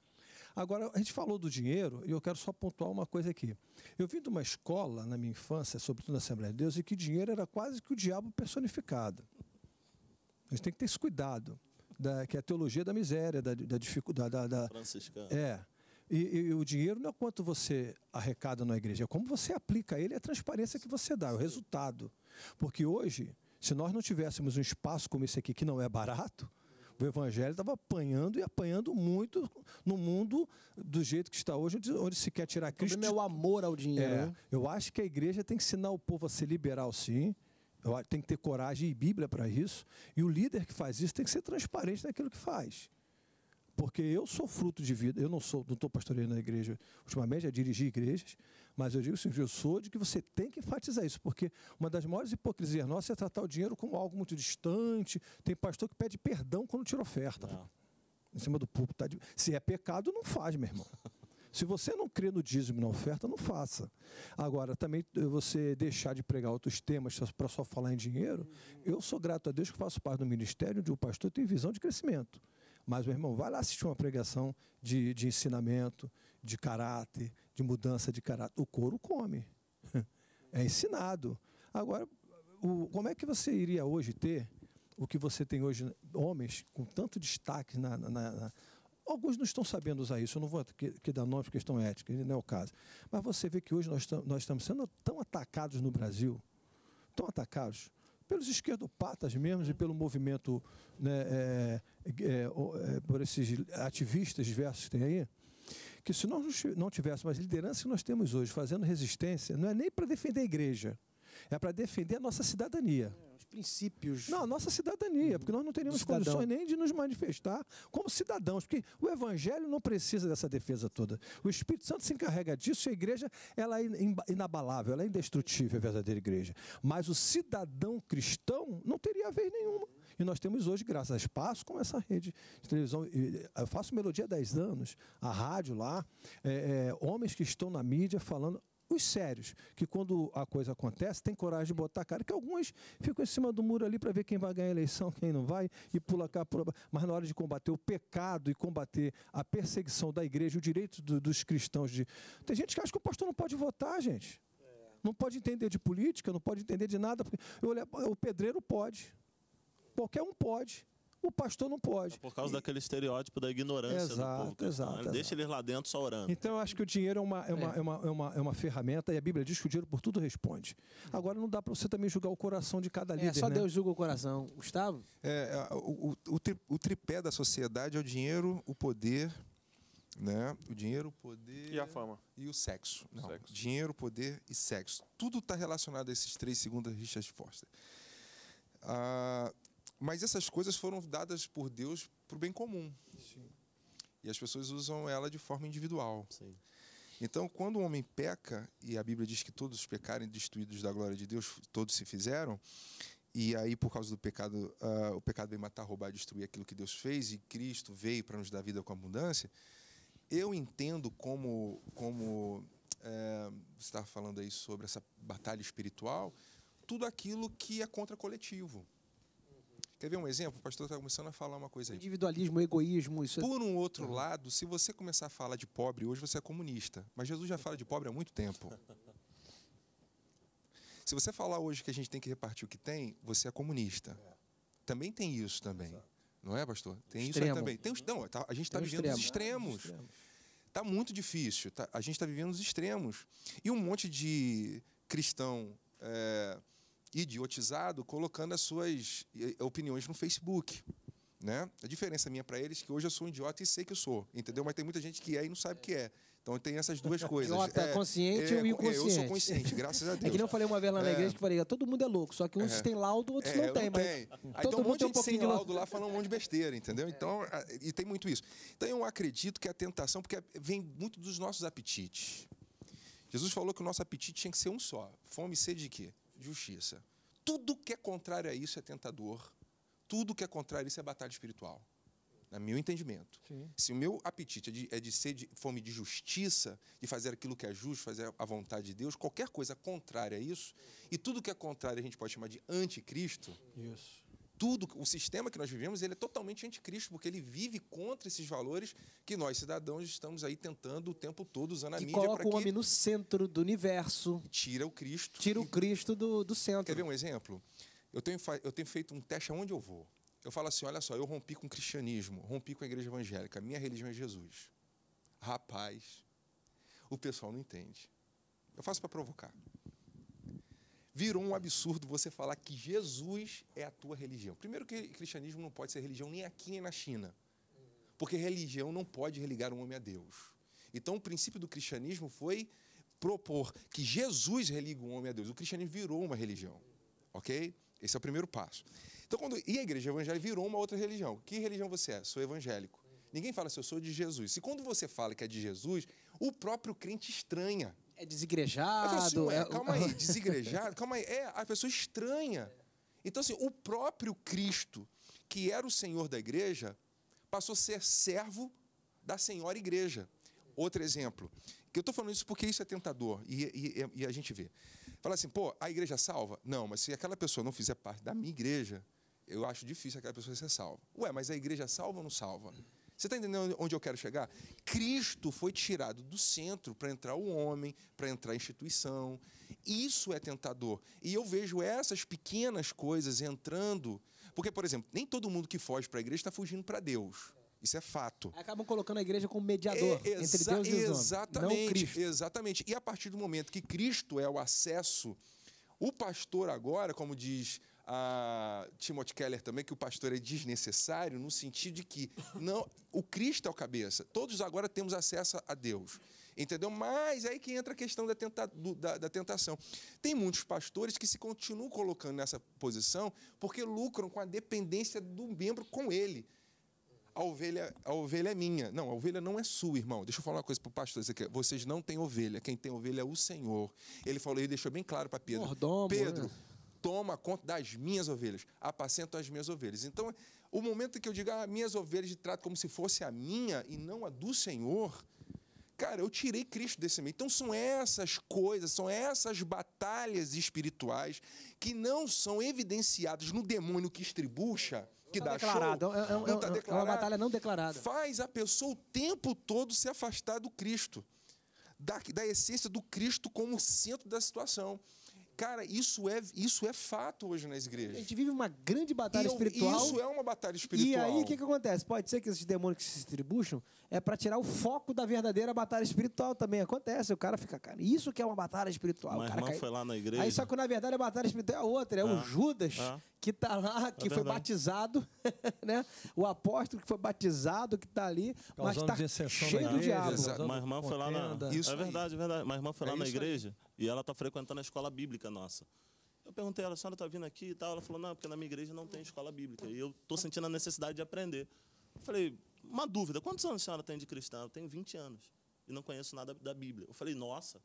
Agora, a gente falou do dinheiro e eu quero só pontuar uma coisa aqui. Eu vim de uma escola na minha infância, sobretudo na Assembleia de Deus, e que dinheiro era quase que o diabo personificado. A gente tem que ter esse cuidado, da, que é a teologia da miséria, da, da dificuldade. Da, da, Franciscana. É. E, e, o dinheiro não é quanto você arrecada na igreja, é como você aplica ele, é a transparência que você dá, é o resultado. Porque hoje, se nós não tivéssemos um espaço como esse aqui, que não é barato, o evangelho estava apanhando e apanhando muito no mundo do jeito que está hoje, onde, se quer tirar Cristo. O o amor ao dinheiro. É, né? Eu acho que a igreja tem que ensinar o povo a ser liberal, sim. Tem que ter coragem e Bíblia para isso. E o líder que faz isso tem que ser transparente naquilo que faz. Porque eu sou fruto de vida, eu não sou, não estou pastoreando na igreja ultimamente, já é dirigi igrejas, mas eu digo assim, eu sou de que você tem que enfatizar isso, porque uma das maiores hipocrisias nossas é tratar o dinheiro como algo muito distante. Tem pastor que pede perdão quando tira oferta. Não. Em cima do púlpito. Tá? Se é pecado, não faz, meu irmão. Se você não crê no dízimo na oferta, não faça. Agora, também eh, você deixar de pregar outros temas para só falar em dinheiro, eu sou grato a Deus que faço parte do ministério onde o pastor tem visão de crescimento. Mas, meu irmão, vai lá assistir uma pregação de, de ensinamento, de caráter, de mudança de caráter. O couro come. É ensinado. Agora, o, como é que você iria hoje ter o que você tem hoje, homens com tanto destaque na, na, na Alguns não estão sabendo usar isso, eu não vou que, que dar nome por questão ética, não é o caso. Mas você vê que hoje nós, nós estamos sendo tão atacados no Brasil, tão atacados, pelos esquerdopatas mesmo e pelo movimento, né, é, é, é, por esses ativistas diversos que tem aí, que se nós não tivéssemos a liderança que nós temos hoje fazendo resistência, não é nem para defender a igreja, é para defender a nossa cidadania princípios. Não, a nossa cidadania, porque nós não teríamos condições nem de nos manifestar como cidadãos, porque o evangelho não precisa dessa defesa toda. O Espírito Santo se encarrega disso e a igreja ela é inabalável, ela é indestrutível, a verdadeira igreja. Mas o cidadão cristão não teria a ver nenhuma. E nós temos hoje, graças a espaço, como essa rede de televisão. Eu faço melodia há 10 anos, a rádio lá, é, é, homens que estão na mídia falando os sérios, que quando a coisa acontece, tem coragem de botar a cara, que alguns ficam em cima do muro ali para ver quem vai ganhar a eleição, quem não vai, e pula cá, pula... mas na hora de combater o pecado e combater a perseguição da igreja, o direito do, dos cristãos de. Tem gente que acha que o pastor não pode votar, gente. Não pode entender de política, não pode entender de nada. Porque... o pedreiro pode. Qualquer um pode o pastor não pode. É por causa e... daquele estereótipo da ignorância exato, do povo cristão. Exato, exato. Deixa ele lá dentro só orando. Então eu acho que o dinheiro é uma, é, uma, é. é. uma, é uma, é uma ferramenta e a Bíblia diz que o dinheiro por tudo responde. Agora não dá para você também julgar o coração de cada é, líder. É, só né? Deus julga o coração. Gustavo? É, é o, o, o tripé da sociedade é o dinheiro, o poder né? O dinheiro, o poder e a fama e o sexo. Não, sexo. dinheiro, poder e sexo. Tudo está relacionado a esses três, segundo Richard Foster. Ah, mas essas coisas foram dadas por Deus para o bem comum. Sim. E as pessoas usam ela de forma individual. Sim. Então, quando o homem peca, e a Bíblia diz que todos os pecarem destruídos da glória de Deus, todos se fizeram, e aí, por causa do pecado, uh, o pecado vem matar, roubar, destruir aquilo que Deus fez, e Cristo veio para nos dar vida com abundância. Eu entendo como, como é, você estava falando aí sobre essa batalha espiritual, tudo aquilo que é contra coletivo. Quer ver um exemplo? O pastor está começando a falar uma coisa aí. Individualismo, egoísmo, isso. É- Por um outro uhum. lado, se você começar a falar de pobre, hoje você é comunista. Mas Jesus já fala de pobre há muito tempo. Se você falar hoje que a gente tem que repartir o que tem, você é comunista. É. Também tem isso também. Exato. Não é, pastor? Tem Extremo. isso também. Tem, não, tá, a gente está vivendo extremo. os extremos. Está é, muito difícil. Tá, a gente está vivendo os extremos. E um monte de cristão é, idiotizado colocando as suas eh, opiniões no Facebook. Né? A diferença minha para eles é que hoje eu sou um idiota e sei que eu sou, entendeu? Mas tem muita gente que é e não sabe o que é. Então tem essas duas coisas. Idiota, é, consciente é, ou inconsciente. É, eu sou consciente, graças a Deus. É que não falei uma vez lá na é. igreja que falei, ah, todo mundo é louco, só que uns é. têm laudo, outros é, não têm. Mas tem. Aí todo tem um mundo tem um pouquinho de laudo lá falando um monte de besteira, entendeu? É. Então, ah, e tem muito isso. Então eu acredito que a tentação, porque vem muito dos nossos apetites. Jesus falou que o nosso apetite tinha que ser um só. Fome e sede de quê? justiça. Tudo que é contrário a isso é tentador. Tudo que é contrário a isso é batalha espiritual. No meu entendimento. Sim. Se o meu apetite é de, é de ser de fome de justiça, de fazer aquilo que é justo, fazer a vontade de Deus, qualquer coisa contrária a isso, e tudo que é contrário a gente pode chamar de anticristo, isso tudo, o sistema que nós vivemos, ele é totalmente anticristo, porque ele vive contra esses valores que nós, cidadãos, estamos aí tentando o tempo todo, usando a que mídia. Coloca o homem no centro do universo. Tira o Cristo. Tira o Cristo do, do centro. Quer ver um exemplo? Eu tenho, eu tenho feito um teste aonde eu vou. Eu falo assim: olha só, eu rompi com o cristianismo, rompi com a igreja evangélica, minha religião é Jesus. Rapaz, o pessoal não entende. Eu faço para provocar virou um absurdo você falar que Jesus é a tua religião. Primeiro que cristianismo não pode ser religião nem aqui nem na China. Porque religião não pode religar um homem a Deus. Então o princípio do cristianismo foi propor que Jesus religa um homem a Deus. O cristianismo virou uma religião. OK? Esse é o primeiro passo. Então quando e a igreja evangélica virou uma outra religião. Que religião você é? Sou evangélico. Ninguém fala se assim, eu sou de Jesus. Se quando você fala que é de Jesus, o próprio crente estranha é assim, desigrejado. Assim, é... calma aí, desigrejado, calma aí. É, a pessoa estranha. Então, assim, o próprio Cristo, que era o Senhor da igreja, passou a ser servo da Senhora Igreja. Outro exemplo. Que eu estou falando isso porque isso é tentador e, e, e, a gente vê. Fala assim, pô, a igreja salva? Não, mas se aquela pessoa não fizer parte da minha igreja, eu acho difícil aquela pessoa ser salva. Ué, mas a igreja salva ou não salva? Você está entendendo onde eu quero chegar? Cristo foi tirado do centro para entrar o homem, para entrar a instituição. Isso é tentador. E eu vejo essas pequenas coisas entrando. Porque, por exemplo, nem todo mundo que foge para a igreja está fugindo para Deus. Isso é fato. Acabam colocando a igreja como mediador é, entre Deus e os exatamente, homens, não Cristo. Exatamente. E a partir do momento que Cristo é o acesso, o pastor agora, como diz a Timothy Keller também que o pastor é desnecessário no sentido de que não o Cristo é o cabeça. Todos agora temos acesso a Deus. Entendeu? Mas aí que entra a questão da, tenta, do, da, da, tentação. Tem muitos pastores que se continuam colocando nessa posição porque lucram com a dependência do membro com ele. A ovelha, a ovelha é minha. Não, a ovelha não é sua, irmão. Deixa eu falar uma coisa para o pastor. Aqui. Vocês não têm ovelha. Quem tem ovelha é o Senhor. Ele falou e deixou bem claro para Pedro. Mordomo, Pedro, né? toma conta das minhas ovelhas, apacento as minhas ovelhas. Então, o momento que eu digo, ah, minhas ovelhas trato como se fosse a minha e não a do Senhor, cara, eu tirei Cristo desse meio. Então, são essas coisas, são essas batalhas espirituais que não são evidenciadas no demônio que estribucha, que não tá dá declarado. show. É, é não está é declarado. é uma batalha não declarada. Faz a pessoa o tempo todo se afastar do Cristo. Da, da essência do Cristo como centro da situação. Cara, isso é, isso é fato hoje nas igrejas. A gente vive uma grande batalha eu, espiritual. Isso é uma batalha espiritual. E aí o que, que acontece? Pode ser que esses demônios que se distribuam é para tirar o foco da verdadeira batalha espiritual também. Acontece, o cara fica, cara, isso que é uma batalha espiritual. Mas o cara irmã cai... foi lá na igreja. Aí só que na verdade a batalha espiritual é outra, é, o ah, Judas. Ah que está lá, tá que foi batizado, né? O apóstolo que foi batizado, que está ali, tá Causando mas está cheio de diabo. Minha irmã foi lá na... É isso é verdade, é verdade. Minha irmã foi é lá na igreja aí. e ela está frequentando a escola bíblica nossa. Eu perguntei a ela, a senhora está vindo aqui e tal? Ela falou, não, porque na minha igreja não tem escola bíblica. E eu estou sentindo a necessidade de aprender. Eu falei, uma dúvida, quantos anos a senhora tem de cristã? Eu tenho 20 anos e não conheço nada da Bíblia. Eu falei, nossa...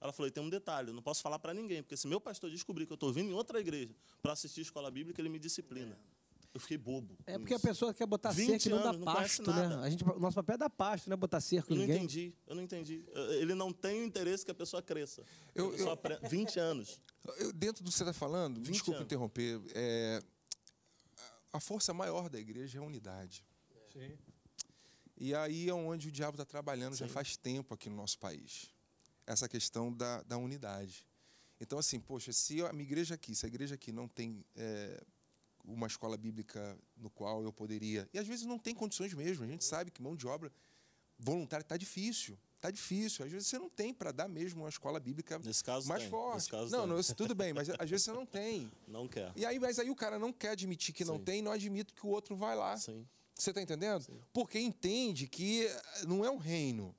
Ela falou: tem um detalhe, eu não posso falar para ninguém, porque se meu pastor descobrir que eu estou vindo em outra igreja para assistir escola bíblica, ele me disciplina. Eu fiquei bobo. É porque isso. a pessoa quer botar cerco e não dá pasto, né? A gente, nosso papel é dar pasto, não é botar cerco eu em ninguém. Eu não entendi, eu não entendi. Ele não tem o interesse que a pessoa cresça. Eu, eu, apre... 20 anos. Eu, dentro do que você está falando, desculpa anos. interromper, é... a força maior da igreja é a unidade. É. Sim. E aí é onde o diabo está trabalhando Sim. já faz tempo aqui no nosso país essa questão da, da unidade. Então, assim, poxa, se a minha igreja aqui, se a igreja aqui não tem é, uma escola bíblica no qual eu poderia. E às vezes não tem condições mesmo, a gente sabe que mão de obra voluntária está difícil. Está difícil. Às vezes você não tem para dar mesmo uma escola bíblica nesse caso mais tem. forte. Caso não, não, tudo bem, mas às vezes você não tem. Não quer. E aí, mas aí o cara não quer admitir que não tem tem, não admite que o outro vai lá. Sim. Você está entendendo? Sim. Porque entende que não é um reino.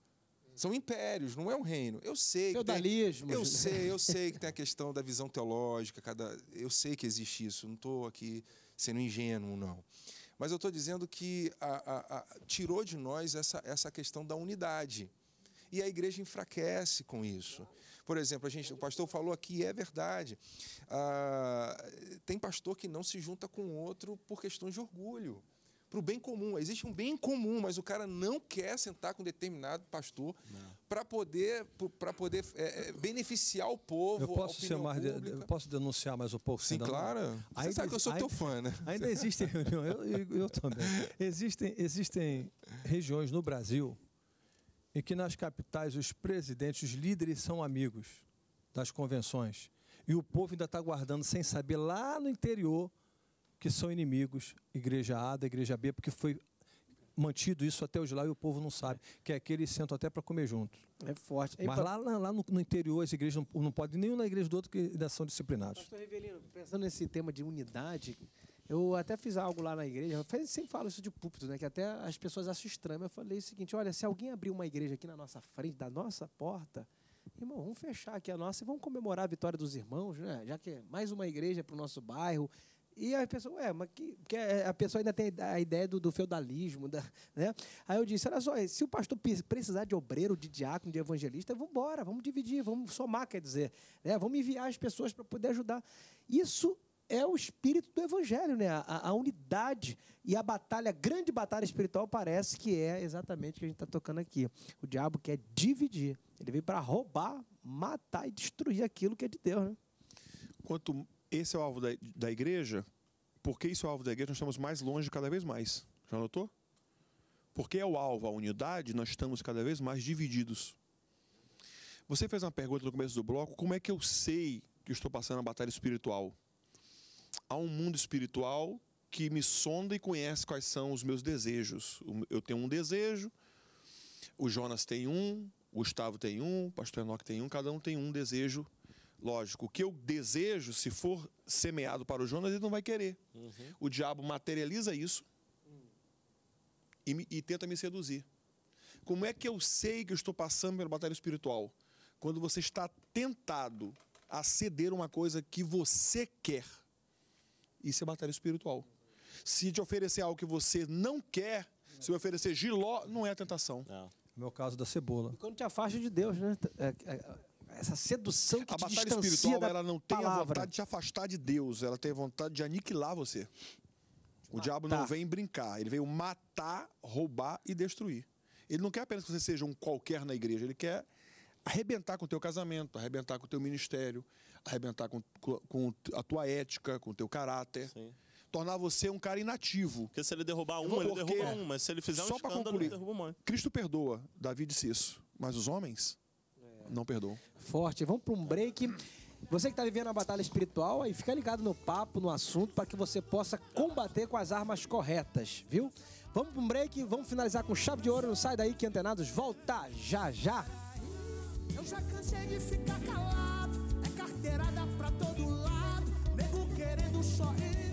São impérios, não é um reino. Eu sei. Feudalismo. Tem, eu sei, eu sei que tem a questão da visão teológica. Cada, eu sei que existe isso. Não estou aqui sendo ingênuo, não. Mas eu estou dizendo que a, a, a, tirou de nós essa, essa questão da unidade. E a igreja enfraquece com isso. Por exemplo, a gente, o pastor falou aqui, é verdade. Ah, tem pastor que não se junta com outro por questões de orgulho para o bem comum. Existe um bem comum, mas o cara não quer sentar com determinado pastor para poder, pra poder é, é, beneficiar o povo. Eu posso, ser mais de, eu posso denunciar mais um pouco? Sim, claro. Não... Você ainda, sabe que eu sou teu fã, né? Ainda existem reuniões, eu, eu, eu também. Existem, existem regiões no Brasil em que nas capitais os presidentes, os líderes são amigos das convenções. E o povo ainda está guardando sem saber lá no interior que são inimigos, igreja A da igreja B, porque foi mantido isso até hoje lá e o povo não sabe, que é aquele sentam até para comer juntos. É forte. Mas lá, lá, lá no, no, interior as igrejas não, não podem, nenhum na igreja do outro que ainda são disciplinados. Pastor Revelino, pensando nesse tema de unidade, eu até fiz algo lá na igreja, eu sempre falo isso de púlpito, né, que até as pessoas acham estranho, eu falei o seguinte, olha, se alguém abrir uma igreja aqui na nossa frente, da nossa porta, irmão, vamos fechar aqui a nossa e vamos comemorar a vitória dos irmãos, né? Já que é mais uma igreja para o nosso bairro, e a pessoa, ué, mas que, que a pessoa ainda tem a ideia do, do feudalismo, da, né? Aí eu disse, olha só, se o pastor precisar de obreiro, de diácono, de evangelista, vamos embora, vamos dividir, vamos somar, quer dizer, né? Vamos enviar as pessoas para poder ajudar. Isso é o espírito do evangelho, né? A, a, unidade e a batalha, a grande batalha espiritual parece que é exatamente o que a gente está tocando aqui. O diabo quer dividir. Ele veio para roubar, matar e destruir aquilo que é de Deus, né? Quanto esse é o alvo da, da igreja, porque isso é o alvo da igreja, nós estamos mais longe cada vez mais. Já notou? Porque é o alvo, a unidade, nós estamos cada vez mais divididos. Você fez uma pergunta no começo do bloco: como é que eu sei que estou passando a batalha espiritual? Há um mundo espiritual que me sonda e conhece quais são os meus desejos. Eu tenho um desejo, o Jonas tem um, o Gustavo tem um, o pastor Enoch tem um, cada um tem um desejo Lógico, o que eu desejo, se for semeado para o Jonas, ele não vai querer. Uhum. O diabo materializa isso e, me, e, tenta me seduzir. Como é que eu sei que eu estou passando pela batalha espiritual? Quando você está tentado a ceder uma coisa que você quer. Isso é batalha espiritual. Se te oferecer algo que você não quer, se me oferecer giló, não é tentação. Não. No meu caso da cebola. E quando te afasta de Deus, né? É, é, essa sedução que a batalha espiritual ela não tem palavra. a vontade de te afastar de Deus, ela tem a vontade de aniquilar você. O diabo não tá. vem brincar, ele veio matar, roubar e destruir. Ele não quer apenas que você seja um qualquer na igreja, ele quer arrebentar com o teu casamento, arrebentar com o teu ministério, arrebentar com, com a tua ética, com o teu caráter. Sim. Tornar você um cara inativo. Porque se ele derrubar um, ele derruba um, mas se ele fizer um Só escândalo, concluir, ele derruba um Cristo perdoa, Davi disse isso, mas os homens não perdoa. Forte. Vamos para um break. Você que está vivendo a batalha espiritual, aí fica ligado no papo, no assunto, para que você possa combater com as armas corretas, viu? Vamos para um break, vamos finalizar com chave de ouro. Não sai daí que antenados volta já já. Eu já cansei de ficar calado, é carteirada para todo lado, nego querendo só ir.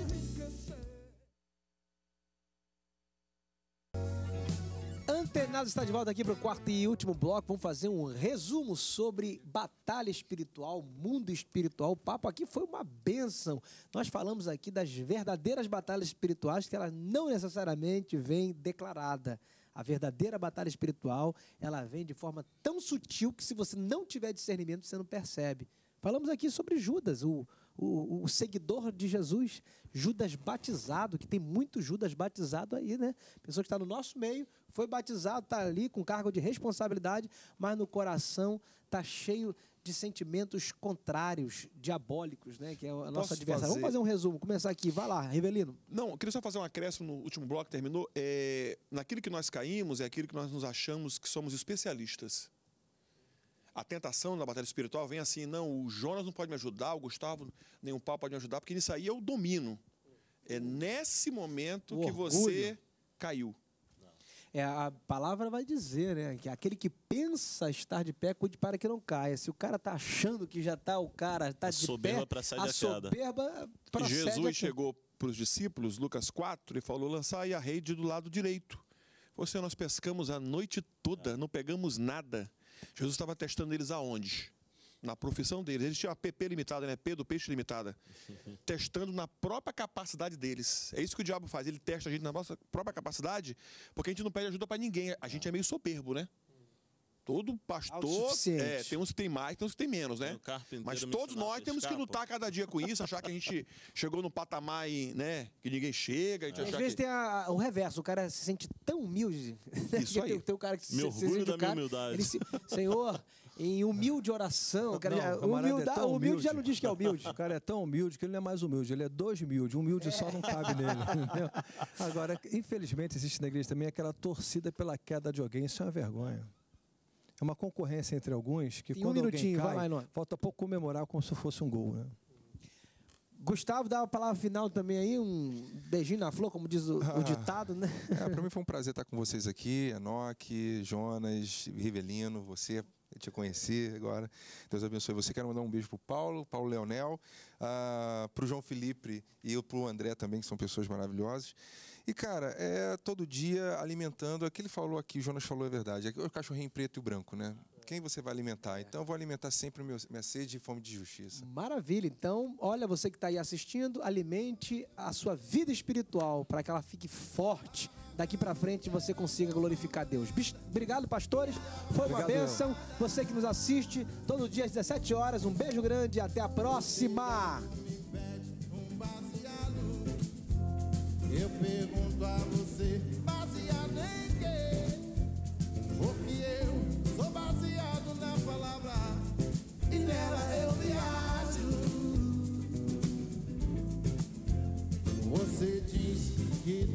Renato está de volta aqui para o quarto e último bloco. Vamos fazer um resumo sobre batalha espiritual, mundo espiritual. O papo aqui foi uma benção. Nós falamos aqui das verdadeiras batalhas espirituais que elas não necessariamente vêm declarada. A verdadeira batalha espiritual, ela vem de forma tão sutil que se você não tiver discernimento, você não percebe. Falamos aqui sobre Judas, o, o, o, seguidor de Jesus, Judas batizado, que tem muito Judas batizado aí, né? Pessoa que está no nosso meio, foi batizado, está ali com cargo de responsabilidade, mas no coração está cheio de sentimentos contrários, diabólicos, né? Que é a Posso nossa adversária. Fazer... Vamos fazer um resumo, começar aqui. Vai lá, Revelino. Não, eu queria só fazer um acréscimo no último bloco que terminou. É... Naquilo que nós caímos é aquilo que nós nos achamos que somos especialistas a tentação na batalha espiritual vem assim: não, o Jonas não pode me ajudar, o Gustavo, nem o Paulo pode me ajudar, porque nisso aí eu é domino. É nesse momento que você caiu. É, a palavra vai dizer, né? Que aquele que pensa estar de pé, cuide para que não caia. Se o cara tá achando que já tá, o cara tá a de soberba pé, a soberba para Jesus chegou para os discípulos, Lucas 4, e falou, lançai a rede do lado direito. Você, nós pescamos a noite toda, não pegamos nada. Jesus estava testando eles aonde? Na profissão deles. Eles tinham a PP limitada, né? P do peixe limitada. Testando na própria capacidade deles. É isso que o diabo faz. Ele testa a gente na nossa própria capacidade, porque a gente não pede ajuda para ninguém. A gente é, é meio soberbo, né? Todo pastor é, tem uns que tem mais, tem uns que tem menos, né? Tem Mas todos nós temos escapa. que lutar cada dia com isso, achar que a gente chegou no patamar e, né, que ninguém chega. A gente é. Às vezes que... tem a, o reverso, o cara se sente tão humilde. Isso aí. tem, tem um cara que Meu se, orgulho se sente da cara, minha humildade. Se, Senhor, em humilde oração, cara, não, é humilde. humilde já não diz que é humilde. O cara é tão humilde que ele não é mais humilde, ele é dois humilde. Humilde é. só não cabe nele. Agora, infelizmente, existe na igreja também aquela torcida pela queda de alguém, isso é uma vergonha. É uma concorrência entre alguns que Tem quando um minutinho, alguém cai, vai lá, falta pouco comemorar como se fosse um gol, né? Gustavo, dá a palavra final também aí, um beijinho na flor, como diz o, ah, o ditado, né? É, para mim foi um prazer estar com vocês aqui, Enoque, Jonas, Rivelino, você, eu te conheci agora. Deus abençoe você. Quero mandar um beijo para o Paulo, Paulo Leonel, uh, ah, para o João Felipe e para o André também, que são pessoas maravilhosas. E, cara, é todo dia alimentando. É ele falou aqui, o Jonas falou a verdade. É o cachorrinho preto e o branco, né? Quem você vai alimentar? É. Então, eu vou alimentar sempre meu, minha sede e fome de justiça. Maravilha. Então, olha, você que está aí assistindo, alimente a sua vida espiritual para que ela fique forte. Daqui para frente você consiga glorificar Deus. Obrigado, pastores. Foi Obrigado, uma bênção. Você que nos assiste todo dia às 17 horas. Um beijo grande e até a próxima. Eu pergunto a você, baseado em quê? Porque eu sou baseado na palavra e nela eu viajo. Você diz que